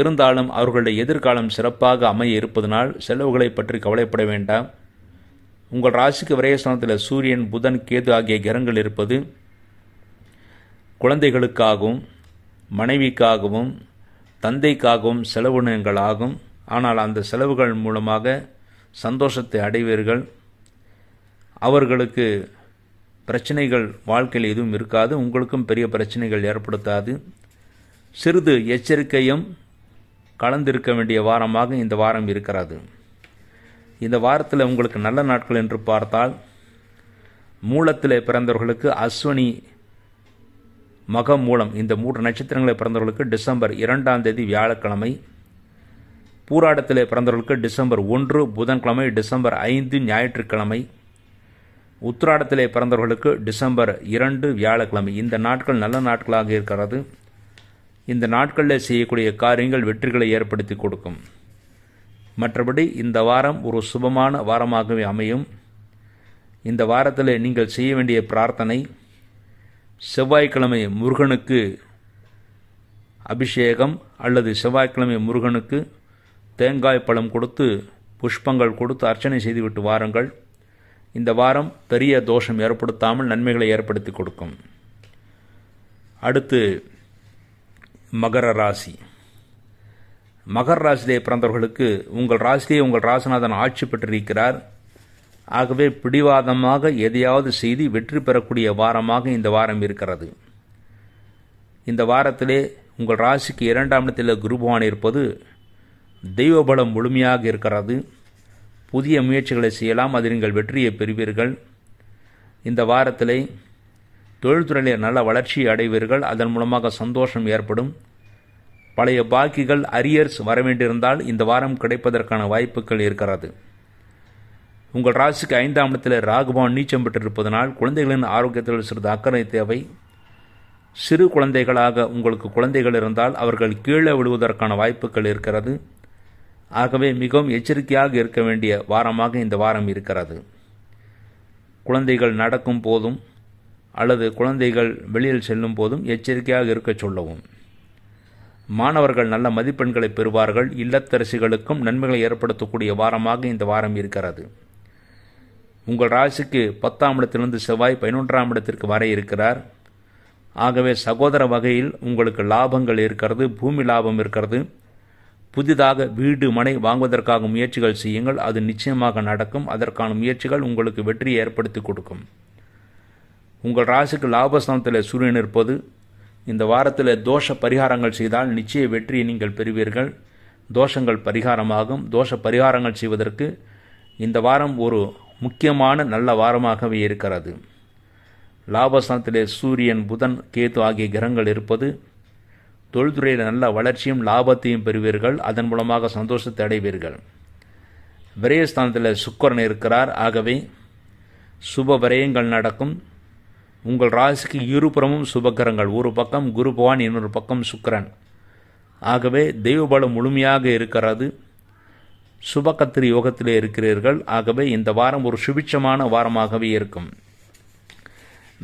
இருந்தாலும் அவர்களுடைய எதிர்காலம் சிறப்பாக அமைய இருப்பதனால் செலவுகளை பற்றி கவலைப்பட வேண்டாம் உங்கள் ராசிக்கு விரயஸ்தானத்தில் சூரியன் புதன் கேது ஆகிய கிரங்கள் இருப்பது குழந்தைகளுக்காகவும் மனைவிக்காகவும் தந்தைக்காகவும் செலவினங்கள் ஆகும் ஆனால் அந்த செலவுகள் மூலமாக சந்தோஷத்தை அடைவீர்கள் அவர்களுக்கு பிரச்சனைகள் வாழ்க்கையில் எதுவும் இருக்காது உங்களுக்கும் பெரிய பிரச்சனைகள் ஏற்படுத்தாது சிறிது எச்சரிக்கையும் கலந்திருக்க வேண்டிய வாரமாக இந்த வாரம் இருக்கிறது இந்த வாரத்தில் உங்களுக்கு நல்ல நாட்கள் என்று பார்த்தால் மூலத்தில் பிறந்தவர்களுக்கு அஸ்வினி மகம் மூலம் இந்த மூன்று நட்சத்திரங்களை பிறந்தவர்களுக்கு டிசம்பர் இரண்டாம் தேதி வியாழக்கிழமை பூராடத்தில் பிறந்தவர்களுக்கு டிசம்பர் ஒன்று புதன்கிழமை டிசம்பர் ஐந்து ஞாயிற்றுக்கிழமை உத்திராடத்திலே பிறந்தவர்களுக்கு டிசம்பர் இரண்டு வியாழக்கிழமை இந்த நாட்கள் நல்ல நாட்களாக இருக்கிறது இந்த நாட்களில் செய்யக்கூடிய காரியங்கள் வெற்றிகளை ஏற்படுத்தி கொடுக்கும் மற்றபடி இந்த வாரம் ஒரு சுபமான வாரமாகவே அமையும் இந்த வாரத்தில் நீங்கள் செய்ய வேண்டிய பிரார்த்தனை செவ்வாய்க்கிழமை முருகனுக்கு அபிஷேகம் அல்லது செவ்வாய்க்கிழமை முருகனுக்கு தேங்காய் பழம் கொடுத்து புஷ்பங்கள் கொடுத்து அர்ச்சனை செய்துவிட்டு வாருங்கள் இந்த வாரம் பெரிய தோஷம் ஏற்படுத்தாமல் நன்மைகளை ஏற்படுத்தி கொடுக்கும் அடுத்து மகர ராசி மகர் ராசிலே பிறந்தவர்களுக்கு உங்கள் ராசிலே உங்கள் ராசநாதன் ஆட்சி பெற்றிருக்கிறார் ஆகவே பிடிவாதமாக எதையாவது செய்து வெற்றி பெறக்கூடிய வாரமாக இந்த வாரம் இருக்கிறது இந்த வாரத்திலே உங்கள் ராசிக்கு இரண்டாம் இடத்தில் குருபவான் இருப்பது தெய்வ பலம் முழுமையாக இருக்கிறது புதிய முயற்சிகளை செய்யலாம் அதில் நீங்கள் வெற்றியை பெறுவீர்கள் இந்த வாரத்திலே தொழில்துறையில் நல்ல வளர்ச்சியை அடைவீர்கள் அதன் மூலமாக சந்தோஷம் ஏற்படும் பழைய பாக்கிகள் அரியர்ஸ் வரவேண்டியிருந்தால் இந்த வாரம் கிடைப்பதற்கான வாய்ப்புகள் இருக்கிறது உங்கள் ராசிக்கு ஐந்தாம் இடத்தில் ராகுபான் நீச்சம் பெற்றிருப்பதனால் குழந்தைகளின் ஆரோக்கியத்தில் சிறிது அக்கறை தேவை சிறு குழந்தைகளாக உங்களுக்கு குழந்தைகள் இருந்தால் அவர்கள் கீழே விழுவதற்கான வாய்ப்புகள் இருக்கிறது ஆகவே மிகவும் எச்சரிக்கையாக இருக்க வேண்டிய வாரமாக இந்த வாரம் இருக்கிறது குழந்தைகள் நடக்கும் போதும் அல்லது குழந்தைகள் வெளியில் செல்லும் போதும் எச்சரிக்கையாக இருக்க சொல்லவும் மாணவர்கள் நல்ல மதிப்பெண்களை பெறுவார்கள் இல்லத்தரசிகளுக்கும் நன்மைகளை ஏற்படுத்தக்கூடிய வாரமாக இந்த வாரம் இருக்கிறது உங்கள் ராசிக்கு பத்தாம் இடத்திலிருந்து செவ்வாய் பதினொன்றாம் இடத்திற்கு வர இருக்கிறார் ஆகவே சகோதர வகையில் உங்களுக்கு லாபங்கள் இருக்கிறது பூமி லாபம் இருக்கிறது புதிதாக வீடு மனை வாங்குவதற்காக முயற்சிகள் செய்யுங்கள் அது நிச்சயமாக நடக்கும் அதற்கான முயற்சிகள் உங்களுக்கு வெற்றியை ஏற்படுத்தி கொடுக்கும் உங்கள் ராசிக்கு லாபஸ்தானத்தில் சூரியன் இருப்பது இந்த வாரத்தில் தோஷ பரிகாரங்கள் செய்தால் நிச்சய வெற்றியை நீங்கள் பெறுவீர்கள் தோஷங்கள் பரிகாரமாகும் தோஷ பரிகாரங்கள் செய்வதற்கு இந்த வாரம் ஒரு முக்கியமான நல்ல வாரமாகவே இருக்கிறது லாபஸ்தானத்திலே சூரியன் புதன் கேது ஆகிய கிரகங்கள் இருப்பது தொழில்துறையில் நல்ல வளர்ச்சியும் லாபத்தையும் பெறுவீர்கள் அதன் மூலமாக சந்தோஷத்தை அடைவீர்கள் விரயஸ்தானத்தில் சுக்கரன் இருக்கிறார் ஆகவே சுப விரயங்கள் நடக்கும் உங்கள் ராசிக்கு இருபுறமும் சுபகரங்கள் ஒரு பக்கம் குரு பகவான் இன்னொரு பக்கம் சுக்கரன் ஆகவே தெய்வபலம் முழுமையாக இருக்கிறது சுபகத்திரி யோகத்தில் இருக்கிறீர்கள் ஆகவே இந்த வாரம் ஒரு சுபிட்சமான வாரமாகவே இருக்கும்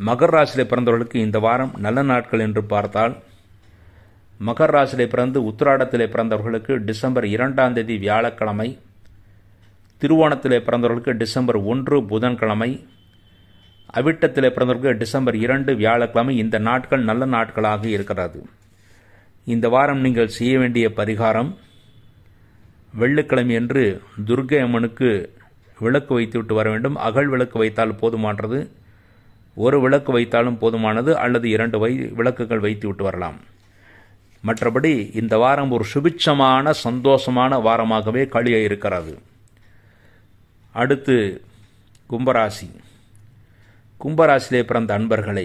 மகர் ராசியில் பிறந்தவர்களுக்கு இந்த வாரம் நல்ல நாட்கள் என்று பார்த்தால் மகர் ராசியில் பிறந்து உத்திராடத்தில் பிறந்தவர்களுக்கு டிசம்பர் இரண்டாம் தேதி வியாழக்கிழமை திருவோணத்திலே பிறந்தவர்களுக்கு டிசம்பர் ஒன்று புதன்கிழமை அவிட்டத்தில் பிறந்தவர்கள் டிசம்பர் இரண்டு வியாழக்கிழமை இந்த நாட்கள் நல்ல நாட்களாக இருக்கிறது இந்த வாரம் நீங்கள் செய்ய வேண்டிய பரிகாரம் வெள்ளிக்கிழமை என்று துர்கை அம்மனுக்கு விளக்கு வைத்துவிட்டு வர வேண்டும் அகல் விளக்கு வைத்தால் போதுமானது ஒரு விளக்கு வைத்தாலும் போதுமானது அல்லது இரண்டு வை விளக்குகள் வைத்து விட்டு வரலாம் மற்றபடி இந்த வாரம் ஒரு சுபிட்சமான சந்தோஷமான வாரமாகவே கழிய இருக்கிறது அடுத்து கும்பராசி கும்பராசிலே பிறந்த அன்பர்களே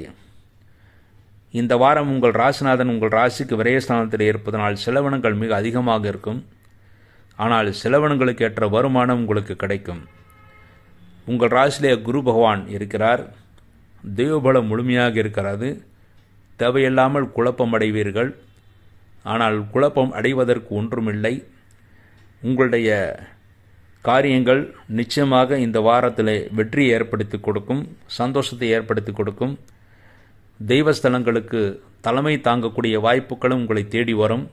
இந்த வாரம் உங்கள் ராசிநாதன் உங்கள் ராசிக்கு விரயஸ்தானத்தில் இருப்பதனால் செலவினங்கள் மிக அதிகமாக இருக்கும் ஆனால் செலவினங்களுக்கு ஏற்ற வருமானம் உங்களுக்கு கிடைக்கும் உங்கள் ராசிலே குரு பகவான் இருக்கிறார் தெய்வபலம் முழுமையாக இருக்கிறது தேவையில்லாமல் குழப்பம் அடைவீர்கள் ஆனால் குழப்பம் அடைவதற்கு ஒன்றுமில்லை உங்களுடைய காரியங்கள் நிச்சயமாக இந்த வாரத்தில் வெற்றியை ஏற்படுத்தி கொடுக்கும் சந்தோஷத்தை ஏற்படுத்தி கொடுக்கும் தெய்வஸ்தலங்களுக்கு தலைமை தாங்கக்கூடிய வாய்ப்புகளும் உங்களை தேடி வரும்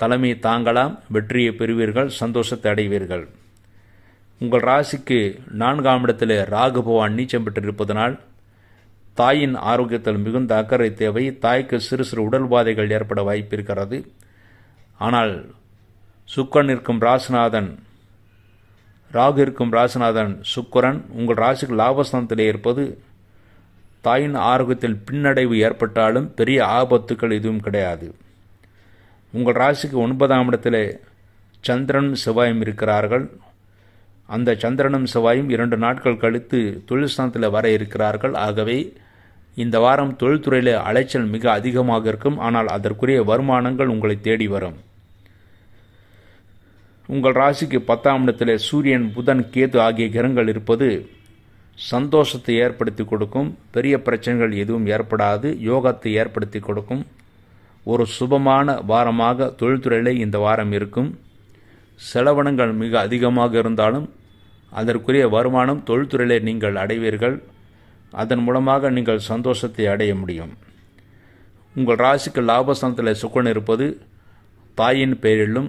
தலைமை தாங்கலாம் வெற்றியை பெறுவீர்கள் சந்தோஷத்தை அடைவீர்கள் உங்கள் ராசிக்கு நான்காம் இடத்தில் ராகு பவான் நீச்சம் பெற்றிருப்பதனால் தாயின் ஆரோக்கியத்தில் மிகுந்த அக்கறை தேவை தாய்க்கு சிறு சிறு உடல் பாதைகள் ஏற்பட வாய்ப்பு இருக்கிறது ஆனால் சுக்கன் நிற்கும் ராசிநாதன் ராகு இருக்கும் ராசிநாதன் சுக்கரன் உங்கள் ராசிக்கு லாபஸ்தானத்திலே இருப்பது தாயின் ஆரோக்கியத்தில் பின்னடைவு ஏற்பட்டாலும் பெரிய ஆபத்துக்கள் எதுவும் கிடையாது உங்கள் ராசிக்கு ஒன்பதாம் இடத்தில் சந்திரனும் செவ்வாயும் இருக்கிறார்கள் அந்த சந்திரனும் செவ்வாயும் இரண்டு நாட்கள் கழித்து தொழில்ஸ்தானத்தில் வர இருக்கிறார்கள் ஆகவே இந்த வாரம் தொழில்துறையில் அலைச்சல் மிக அதிகமாக இருக்கும் ஆனால் அதற்குரிய வருமானங்கள் உங்களை தேடி வரும் உங்கள் ராசிக்கு பத்தாம் இடத்தில் சூரியன் புதன் கேது ஆகிய கிரகங்கள் இருப்பது சந்தோஷத்தை ஏற்படுத்தி கொடுக்கும் பெரிய பிரச்சனைகள் எதுவும் ஏற்படாது யோகத்தை ஏற்படுத்தி கொடுக்கும் ஒரு சுபமான வாரமாக தொழில்துறையிலே இந்த வாரம் இருக்கும் செலவினங்கள் மிக அதிகமாக இருந்தாலும் அதற்குரிய வருமானம் தொழில்துறையிலே நீங்கள் அடைவீர்கள் அதன் மூலமாக நீங்கள் சந்தோஷத்தை அடைய முடியும் உங்கள் ராசிக்கு லாபஸ்தானத்தில் சுக்கன் இருப்பது தாயின் பெயரிலும்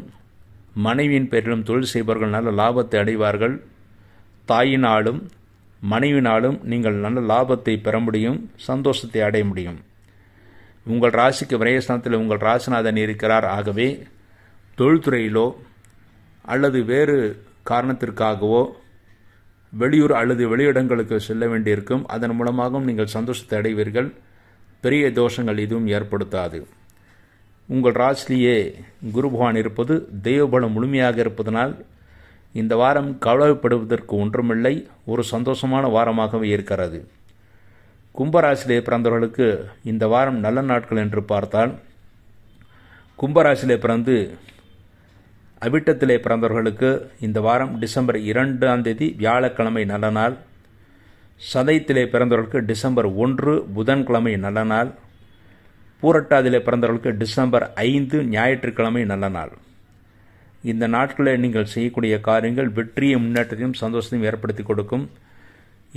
மனைவியின் பேரிலும் தொழில் செய்பவர்கள் நல்ல லாபத்தை அடைவார்கள் தாயினாலும் மனைவினாலும் நீங்கள் நல்ல லாபத்தை பெற முடியும் சந்தோஷத்தை அடைய முடியும் உங்கள் ராசிக்கு விரயஸ்தானத்தில் உங்கள் ராசிநாதன் இருக்கிறார் ஆகவே தொழில்துறையிலோ அல்லது வேறு காரணத்திற்காகவோ வெளியூர் அல்லது வெளியிடங்களுக்கு செல்ல வேண்டியிருக்கும் அதன் மூலமாகவும் நீங்கள் சந்தோஷத்தை அடைவீர்கள் பெரிய தோஷங்கள் எதுவும் ஏற்படுத்தாது உங்கள் ராசிலேயே குரு பகவான் இருப்பது தெய்வபலம் முழுமையாக இருப்பதனால் இந்த வாரம் கவலைப்படுவதற்கு ஒன்றுமில்லை ஒரு சந்தோஷமான வாரமாகவே இருக்கிறது கும்பராசிலே பிறந்தவர்களுக்கு இந்த வாரம் நல்ல நாட்கள் என்று பார்த்தால் கும்பராசிலே பிறந்து அவிட்டத்திலே பிறந்தவர்களுக்கு இந்த வாரம் டிசம்பர் இரண்டாம் தேதி வியாழக்கிழமை நல்ல நாள் சதயத்திலே பிறந்தவர்களுக்கு டிசம்பர் ஒன்று புதன்கிழமை நல்ல நாள் பூரட்டாதிலே பிறந்தவர்களுக்கு டிசம்பர் ஐந்து ஞாயிற்றுக்கிழமை நல்ல நாள் இந்த நாட்களில் நீங்கள் செய்யக்கூடிய காரியங்கள் வெற்றியும் முன்னேற்றத்தையும் சந்தோஷத்தையும் ஏற்படுத்தி கொடுக்கும்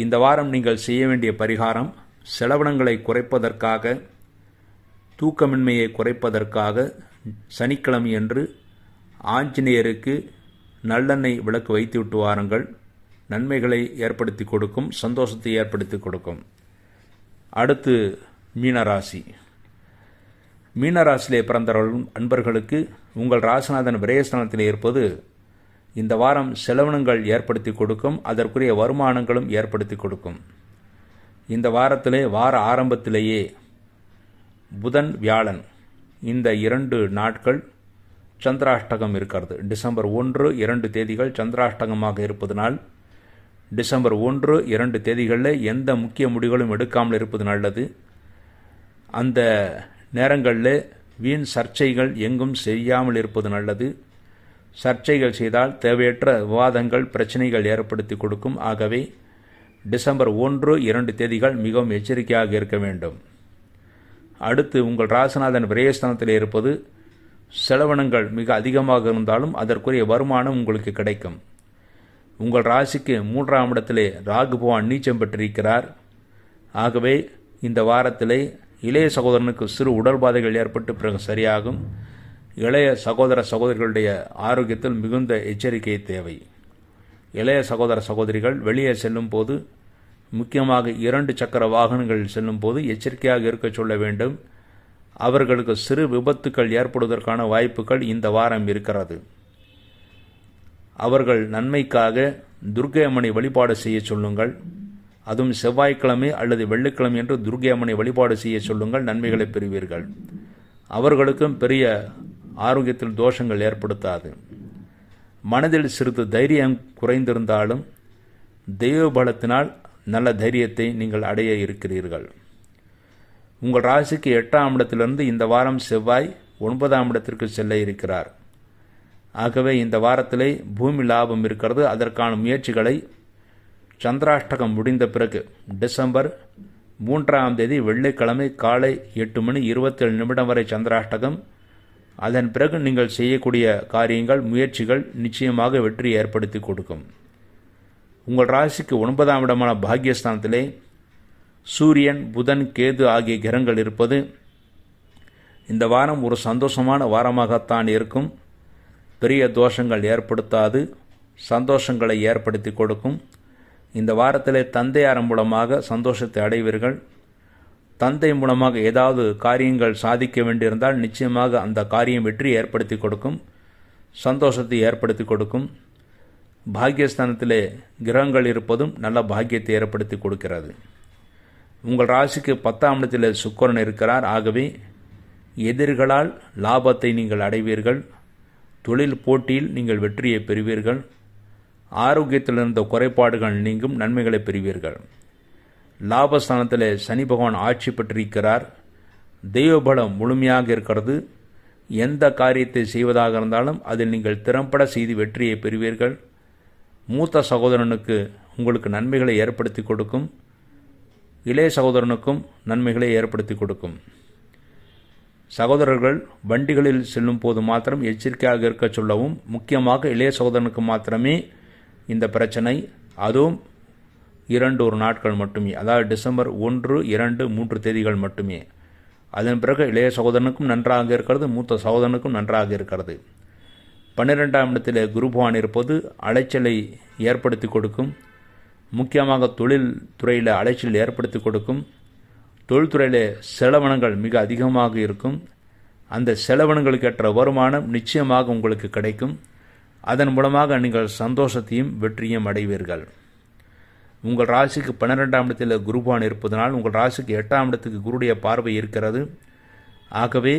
இந்த வாரம் நீங்கள் செய்ய வேண்டிய பரிகாரம் செலவினங்களை குறைப்பதற்காக தூக்கமின்மையை குறைப்பதற்காக சனிக்கிழமை என்று ஆஞ்சநேயருக்கு நல்லெண்ணெய் விளக்கு வைத்து விட்டு வாருங்கள் நன்மைகளை ஏற்படுத்தி கொடுக்கும் சந்தோஷத்தை ஏற்படுத்தி கொடுக்கும் அடுத்து மீனராசி மீனராசிலே பிறந்தவர்களும் அன்பர்களுக்கு உங்கள் ராசிநாதன் விரயஸ்தானத்தில் இருப்பது இந்த வாரம் செலவினங்கள் ஏற்படுத்தி கொடுக்கும் அதற்குரிய வருமானங்களும் ஏற்படுத்தி கொடுக்கும் இந்த வாரத்திலே வார ஆரம்பத்திலேயே புதன் வியாழன் இந்த இரண்டு நாட்கள் சந்திராஷ்டகம் இருக்கிறது டிசம்பர் ஒன்று இரண்டு தேதிகள் சந்திராஷ்டகமாக இருப்பதனால் டிசம்பர் ஒன்று இரண்டு தேதிகளில் எந்த முக்கிய முடிவுகளும் எடுக்காமல் இருப்பது நல்லது அந்த நேரங்களில் வீண் சர்ச்சைகள் எங்கும் செய்யாமல் இருப்பது நல்லது சர்ச்சைகள் செய்தால் தேவையற்ற விவாதங்கள் பிரச்சனைகள் ஏற்படுத்தி கொடுக்கும் ஆகவே டிசம்பர் ஒன்று இரண்டு தேதிகள் மிகவும் எச்சரிக்கையாக இருக்க வேண்டும் அடுத்து உங்கள் ராசநாதன் பிரயஸ்தானத்தில் இருப்பது செலவினங்கள் மிக அதிகமாக இருந்தாலும் அதற்குரிய வருமானம் உங்களுக்கு கிடைக்கும் உங்கள் ராசிக்கு மூன்றாம் இடத்திலே ராகுபவான் நீச்சம் பெற்றிருக்கிறார் ஆகவே இந்த வாரத்திலே இளைய சகோதரனுக்கு சிறு உடல் பாதைகள் ஏற்பட்டு பிறகு சரியாகும் இளைய சகோதர சகோதரிகளுடைய ஆரோக்கியத்தில் மிகுந்த எச்சரிக்கை தேவை இளைய சகோதர சகோதரிகள் வெளியே செல்லும் போது முக்கியமாக இரண்டு சக்கர வாகனங்கள் செல்லும் போது எச்சரிக்கையாக இருக்க சொல்ல வேண்டும் அவர்களுக்கு சிறு விபத்துக்கள் ஏற்படுவதற்கான வாய்ப்புகள் இந்த வாரம் இருக்கிறது அவர்கள் நன்மைக்காக துர்க்கையம்மனை வழிபாடு செய்ய சொல்லுங்கள் அதுவும் செவ்வாய்க்கிழமை அல்லது வெள்ளிக்கிழமை என்று துர்கை வழிபாடு செய்ய சொல்லுங்கள் நன்மைகளை பெறுவீர்கள் அவர்களுக்கும் பெரிய ஆரோக்கியத்தில் தோஷங்கள் ஏற்படுத்தாது மனதில் சிறிது தைரியம் குறைந்திருந்தாலும் தெய்வ பலத்தினால் நல்ல தைரியத்தை நீங்கள் அடைய இருக்கிறீர்கள் உங்கள் ராசிக்கு எட்டாம் இடத்திலிருந்து இந்த வாரம் செவ்வாய் ஒன்பதாம் இடத்திற்கு செல்ல இருக்கிறார் ஆகவே இந்த வாரத்திலே பூமி லாபம் இருக்கிறது அதற்கான முயற்சிகளை சந்திராஷ்டகம் முடிந்த பிறகு டிசம்பர் மூன்றாம் தேதி வெள்ளிக்கிழமை காலை எட்டு மணி இருபத்தேழு நிமிடம் வரை சந்திராஷ்டகம் அதன் பிறகு நீங்கள் செய்யக்கூடிய காரியங்கள் முயற்சிகள் நிச்சயமாக வெற்றி ஏற்படுத்தி கொடுக்கும் உங்கள் ராசிக்கு ஒன்பதாம் இடமான பாக்யஸ்தானத்திலே சூரியன் புதன் கேது ஆகிய கிரங்கள் இருப்பது இந்த வாரம் ஒரு சந்தோஷமான வாரமாகத்தான் இருக்கும் பெரிய தோஷங்கள் ஏற்படுத்தாது சந்தோஷங்களை ஏற்படுத்தி கொடுக்கும் இந்த வாரத்திலே தந்தையார் மூலமாக சந்தோஷத்தை அடைவீர்கள் தந்தை மூலமாக ஏதாவது காரியங்கள் சாதிக்க வேண்டியிருந்தால் நிச்சயமாக அந்த காரியம் வெற்றி ஏற்படுத்தி கொடுக்கும் சந்தோஷத்தை ஏற்படுத்தி கொடுக்கும் பாக்கியஸ்தானத்திலே கிரகங்கள் இருப்பதும் நல்ல பாக்கியத்தை ஏற்படுத்தி கொடுக்கிறது உங்கள் ராசிக்கு பத்தாம் இடத்தில் சுக்கரன் இருக்கிறார் ஆகவே எதிர்களால் லாபத்தை நீங்கள் அடைவீர்கள் தொழில் போட்டியில் நீங்கள் வெற்றியை பெறுவீர்கள் ஆரோக்கியத்தில் இருந்த குறைபாடுகள் நீங்கும் நன்மைகளை பெறுவீர்கள் லாபஸ்தானத்தில் சனி பகவான் ஆட்சி பெற்றிருக்கிறார் தெய்வபலம் முழுமையாக இருக்கிறது எந்த காரியத்தை செய்வதாக இருந்தாலும் அதில் நீங்கள் திறம்பட செய்து வெற்றியை பெறுவீர்கள் மூத்த சகோதரனுக்கு உங்களுக்கு நன்மைகளை ஏற்படுத்தி கொடுக்கும் இளைய சகோதரனுக்கும் நன்மைகளை ஏற்படுத்தி கொடுக்கும் சகோதரர்கள் வண்டிகளில் செல்லும் போது மாத்திரம் எச்சரிக்கையாக இருக்க சொல்லவும் முக்கியமாக இளைய சகோதரனுக்கு மாத்திரமே இந்த பிரச்சனை அதுவும் இரண்டு ஒரு நாட்கள் மட்டுமே அதாவது டிசம்பர் ஒன்று இரண்டு மூன்று தேதிகள் மட்டுமே அதன் பிறகு இளைய சகோதரனுக்கும் நன்றாக இருக்கிறது மூத்த சகோதரனுக்கும் நன்றாக இருக்கிறது பன்னிரெண்டாம் இடத்தில் குருபவான் இருப்பது அலைச்சலை ஏற்படுத்தி கொடுக்கும் முக்கியமாக தொழில் துறையில் அலைச்சல் ஏற்படுத்தி கொடுக்கும் தொழில்துறையில் செலவனங்கள் மிக அதிகமாக இருக்கும் அந்த செலவனங்களுக்கேற்ற வருமானம் நிச்சயமாக உங்களுக்கு கிடைக்கும் அதன் மூலமாக நீங்கள் சந்தோஷத்தையும் வெற்றியும் அடைவீர்கள் உங்கள் ராசிக்கு பன்னிரெண்டாம் இடத்தில் குருபான் இருப்பதனால் உங்கள் ராசிக்கு எட்டாம் இடத்துக்கு குருடைய பார்வை இருக்கிறது ஆகவே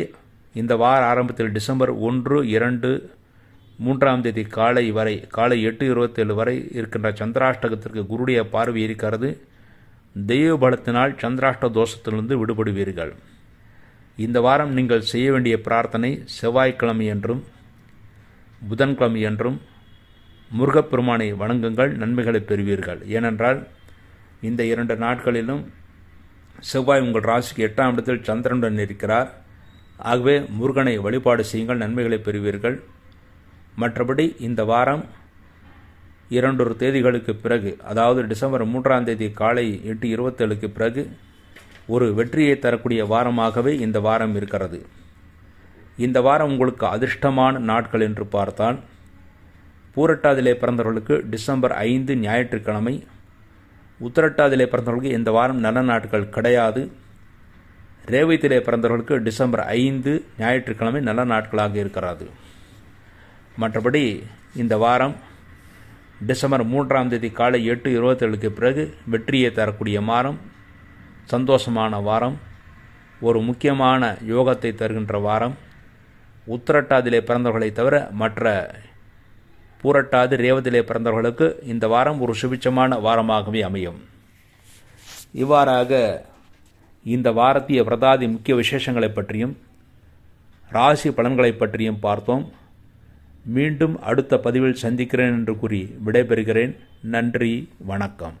இந்த வார ஆரம்பத்தில் டிசம்பர் ஒன்று இரண்டு மூன்றாம் தேதி காலை வரை காலை எட்டு இருபத்தேழு வரை இருக்கின்ற சந்திராஷ்டகத்திற்கு குருடைய பார்வை இருக்கிறது தெய்வ பலத்தினால் சந்திராஷ்ட தோஷத்திலிருந்து விடுபடுவீர்கள் இந்த வாரம் நீங்கள் செய்ய வேண்டிய பிரார்த்தனை செவ்வாய்க்கிழமை என்றும் புதன்கிழமை என்றும் முருகப்பெருமானை வணங்குங்கள் நன்மைகளை பெறுவீர்கள் ஏனென்றால் இந்த இரண்டு நாட்களிலும் செவ்வாய் உங்கள் ராசிக்கு எட்டாம் இடத்தில் சந்திரனுடன் இருக்கிறார் ஆகவே முருகனை வழிபாடு செய்யுங்கள் நன்மைகளை பெறுவீர்கள் மற்றபடி இந்த வாரம் இரண்டொரு தேதிகளுக்கு பிறகு அதாவது டிசம்பர் மூன்றாம் தேதி காலை எட்டு இருபத்தேழுக்கு பிறகு ஒரு வெற்றியை தரக்கூடிய வாரமாகவே இந்த வாரம் இருக்கிறது இந்த வாரம் உங்களுக்கு அதிர்ஷ்டமான நாட்கள் என்று பார்த்தால் பூரட்டாதிலே பிறந்தவர்களுக்கு டிசம்பர் ஐந்து ஞாயிற்றுக்கிழமை உத்திரட்டாதிலே பிறந்தவர்களுக்கு இந்த வாரம் நல்ல நாட்கள் கிடையாது ரேவதியிலே பிறந்தவர்களுக்கு டிசம்பர் ஐந்து ஞாயிற்றுக்கிழமை நல்ல நாட்களாக இருக்கிறது மற்றபடி இந்த வாரம் டிசம்பர் மூன்றாம் தேதி காலை எட்டு இருபத்தேழுக்கு பிறகு வெற்றியை தரக்கூடிய வாரம் சந்தோஷமான வாரம் ஒரு முக்கியமான யோகத்தை தருகின்ற வாரம் உத்தரட்டாதிலே பிறந்தவர்களை தவிர மற்ற பூரட்டாது ரேவதிலே பிறந்தவர்களுக்கு இந்த வாரம் ஒரு சுபிச்சமான வாரமாகவே அமையும் இவ்வாறாக இந்த வாரத்திய விரதாதி முக்கிய விசேஷங்களை பற்றியும் ராசி பலன்களை பற்றியும் பார்த்தோம் மீண்டும் அடுத்த பதிவில் சந்திக்கிறேன் என்று கூறி விடைபெறுகிறேன் நன்றி வணக்கம்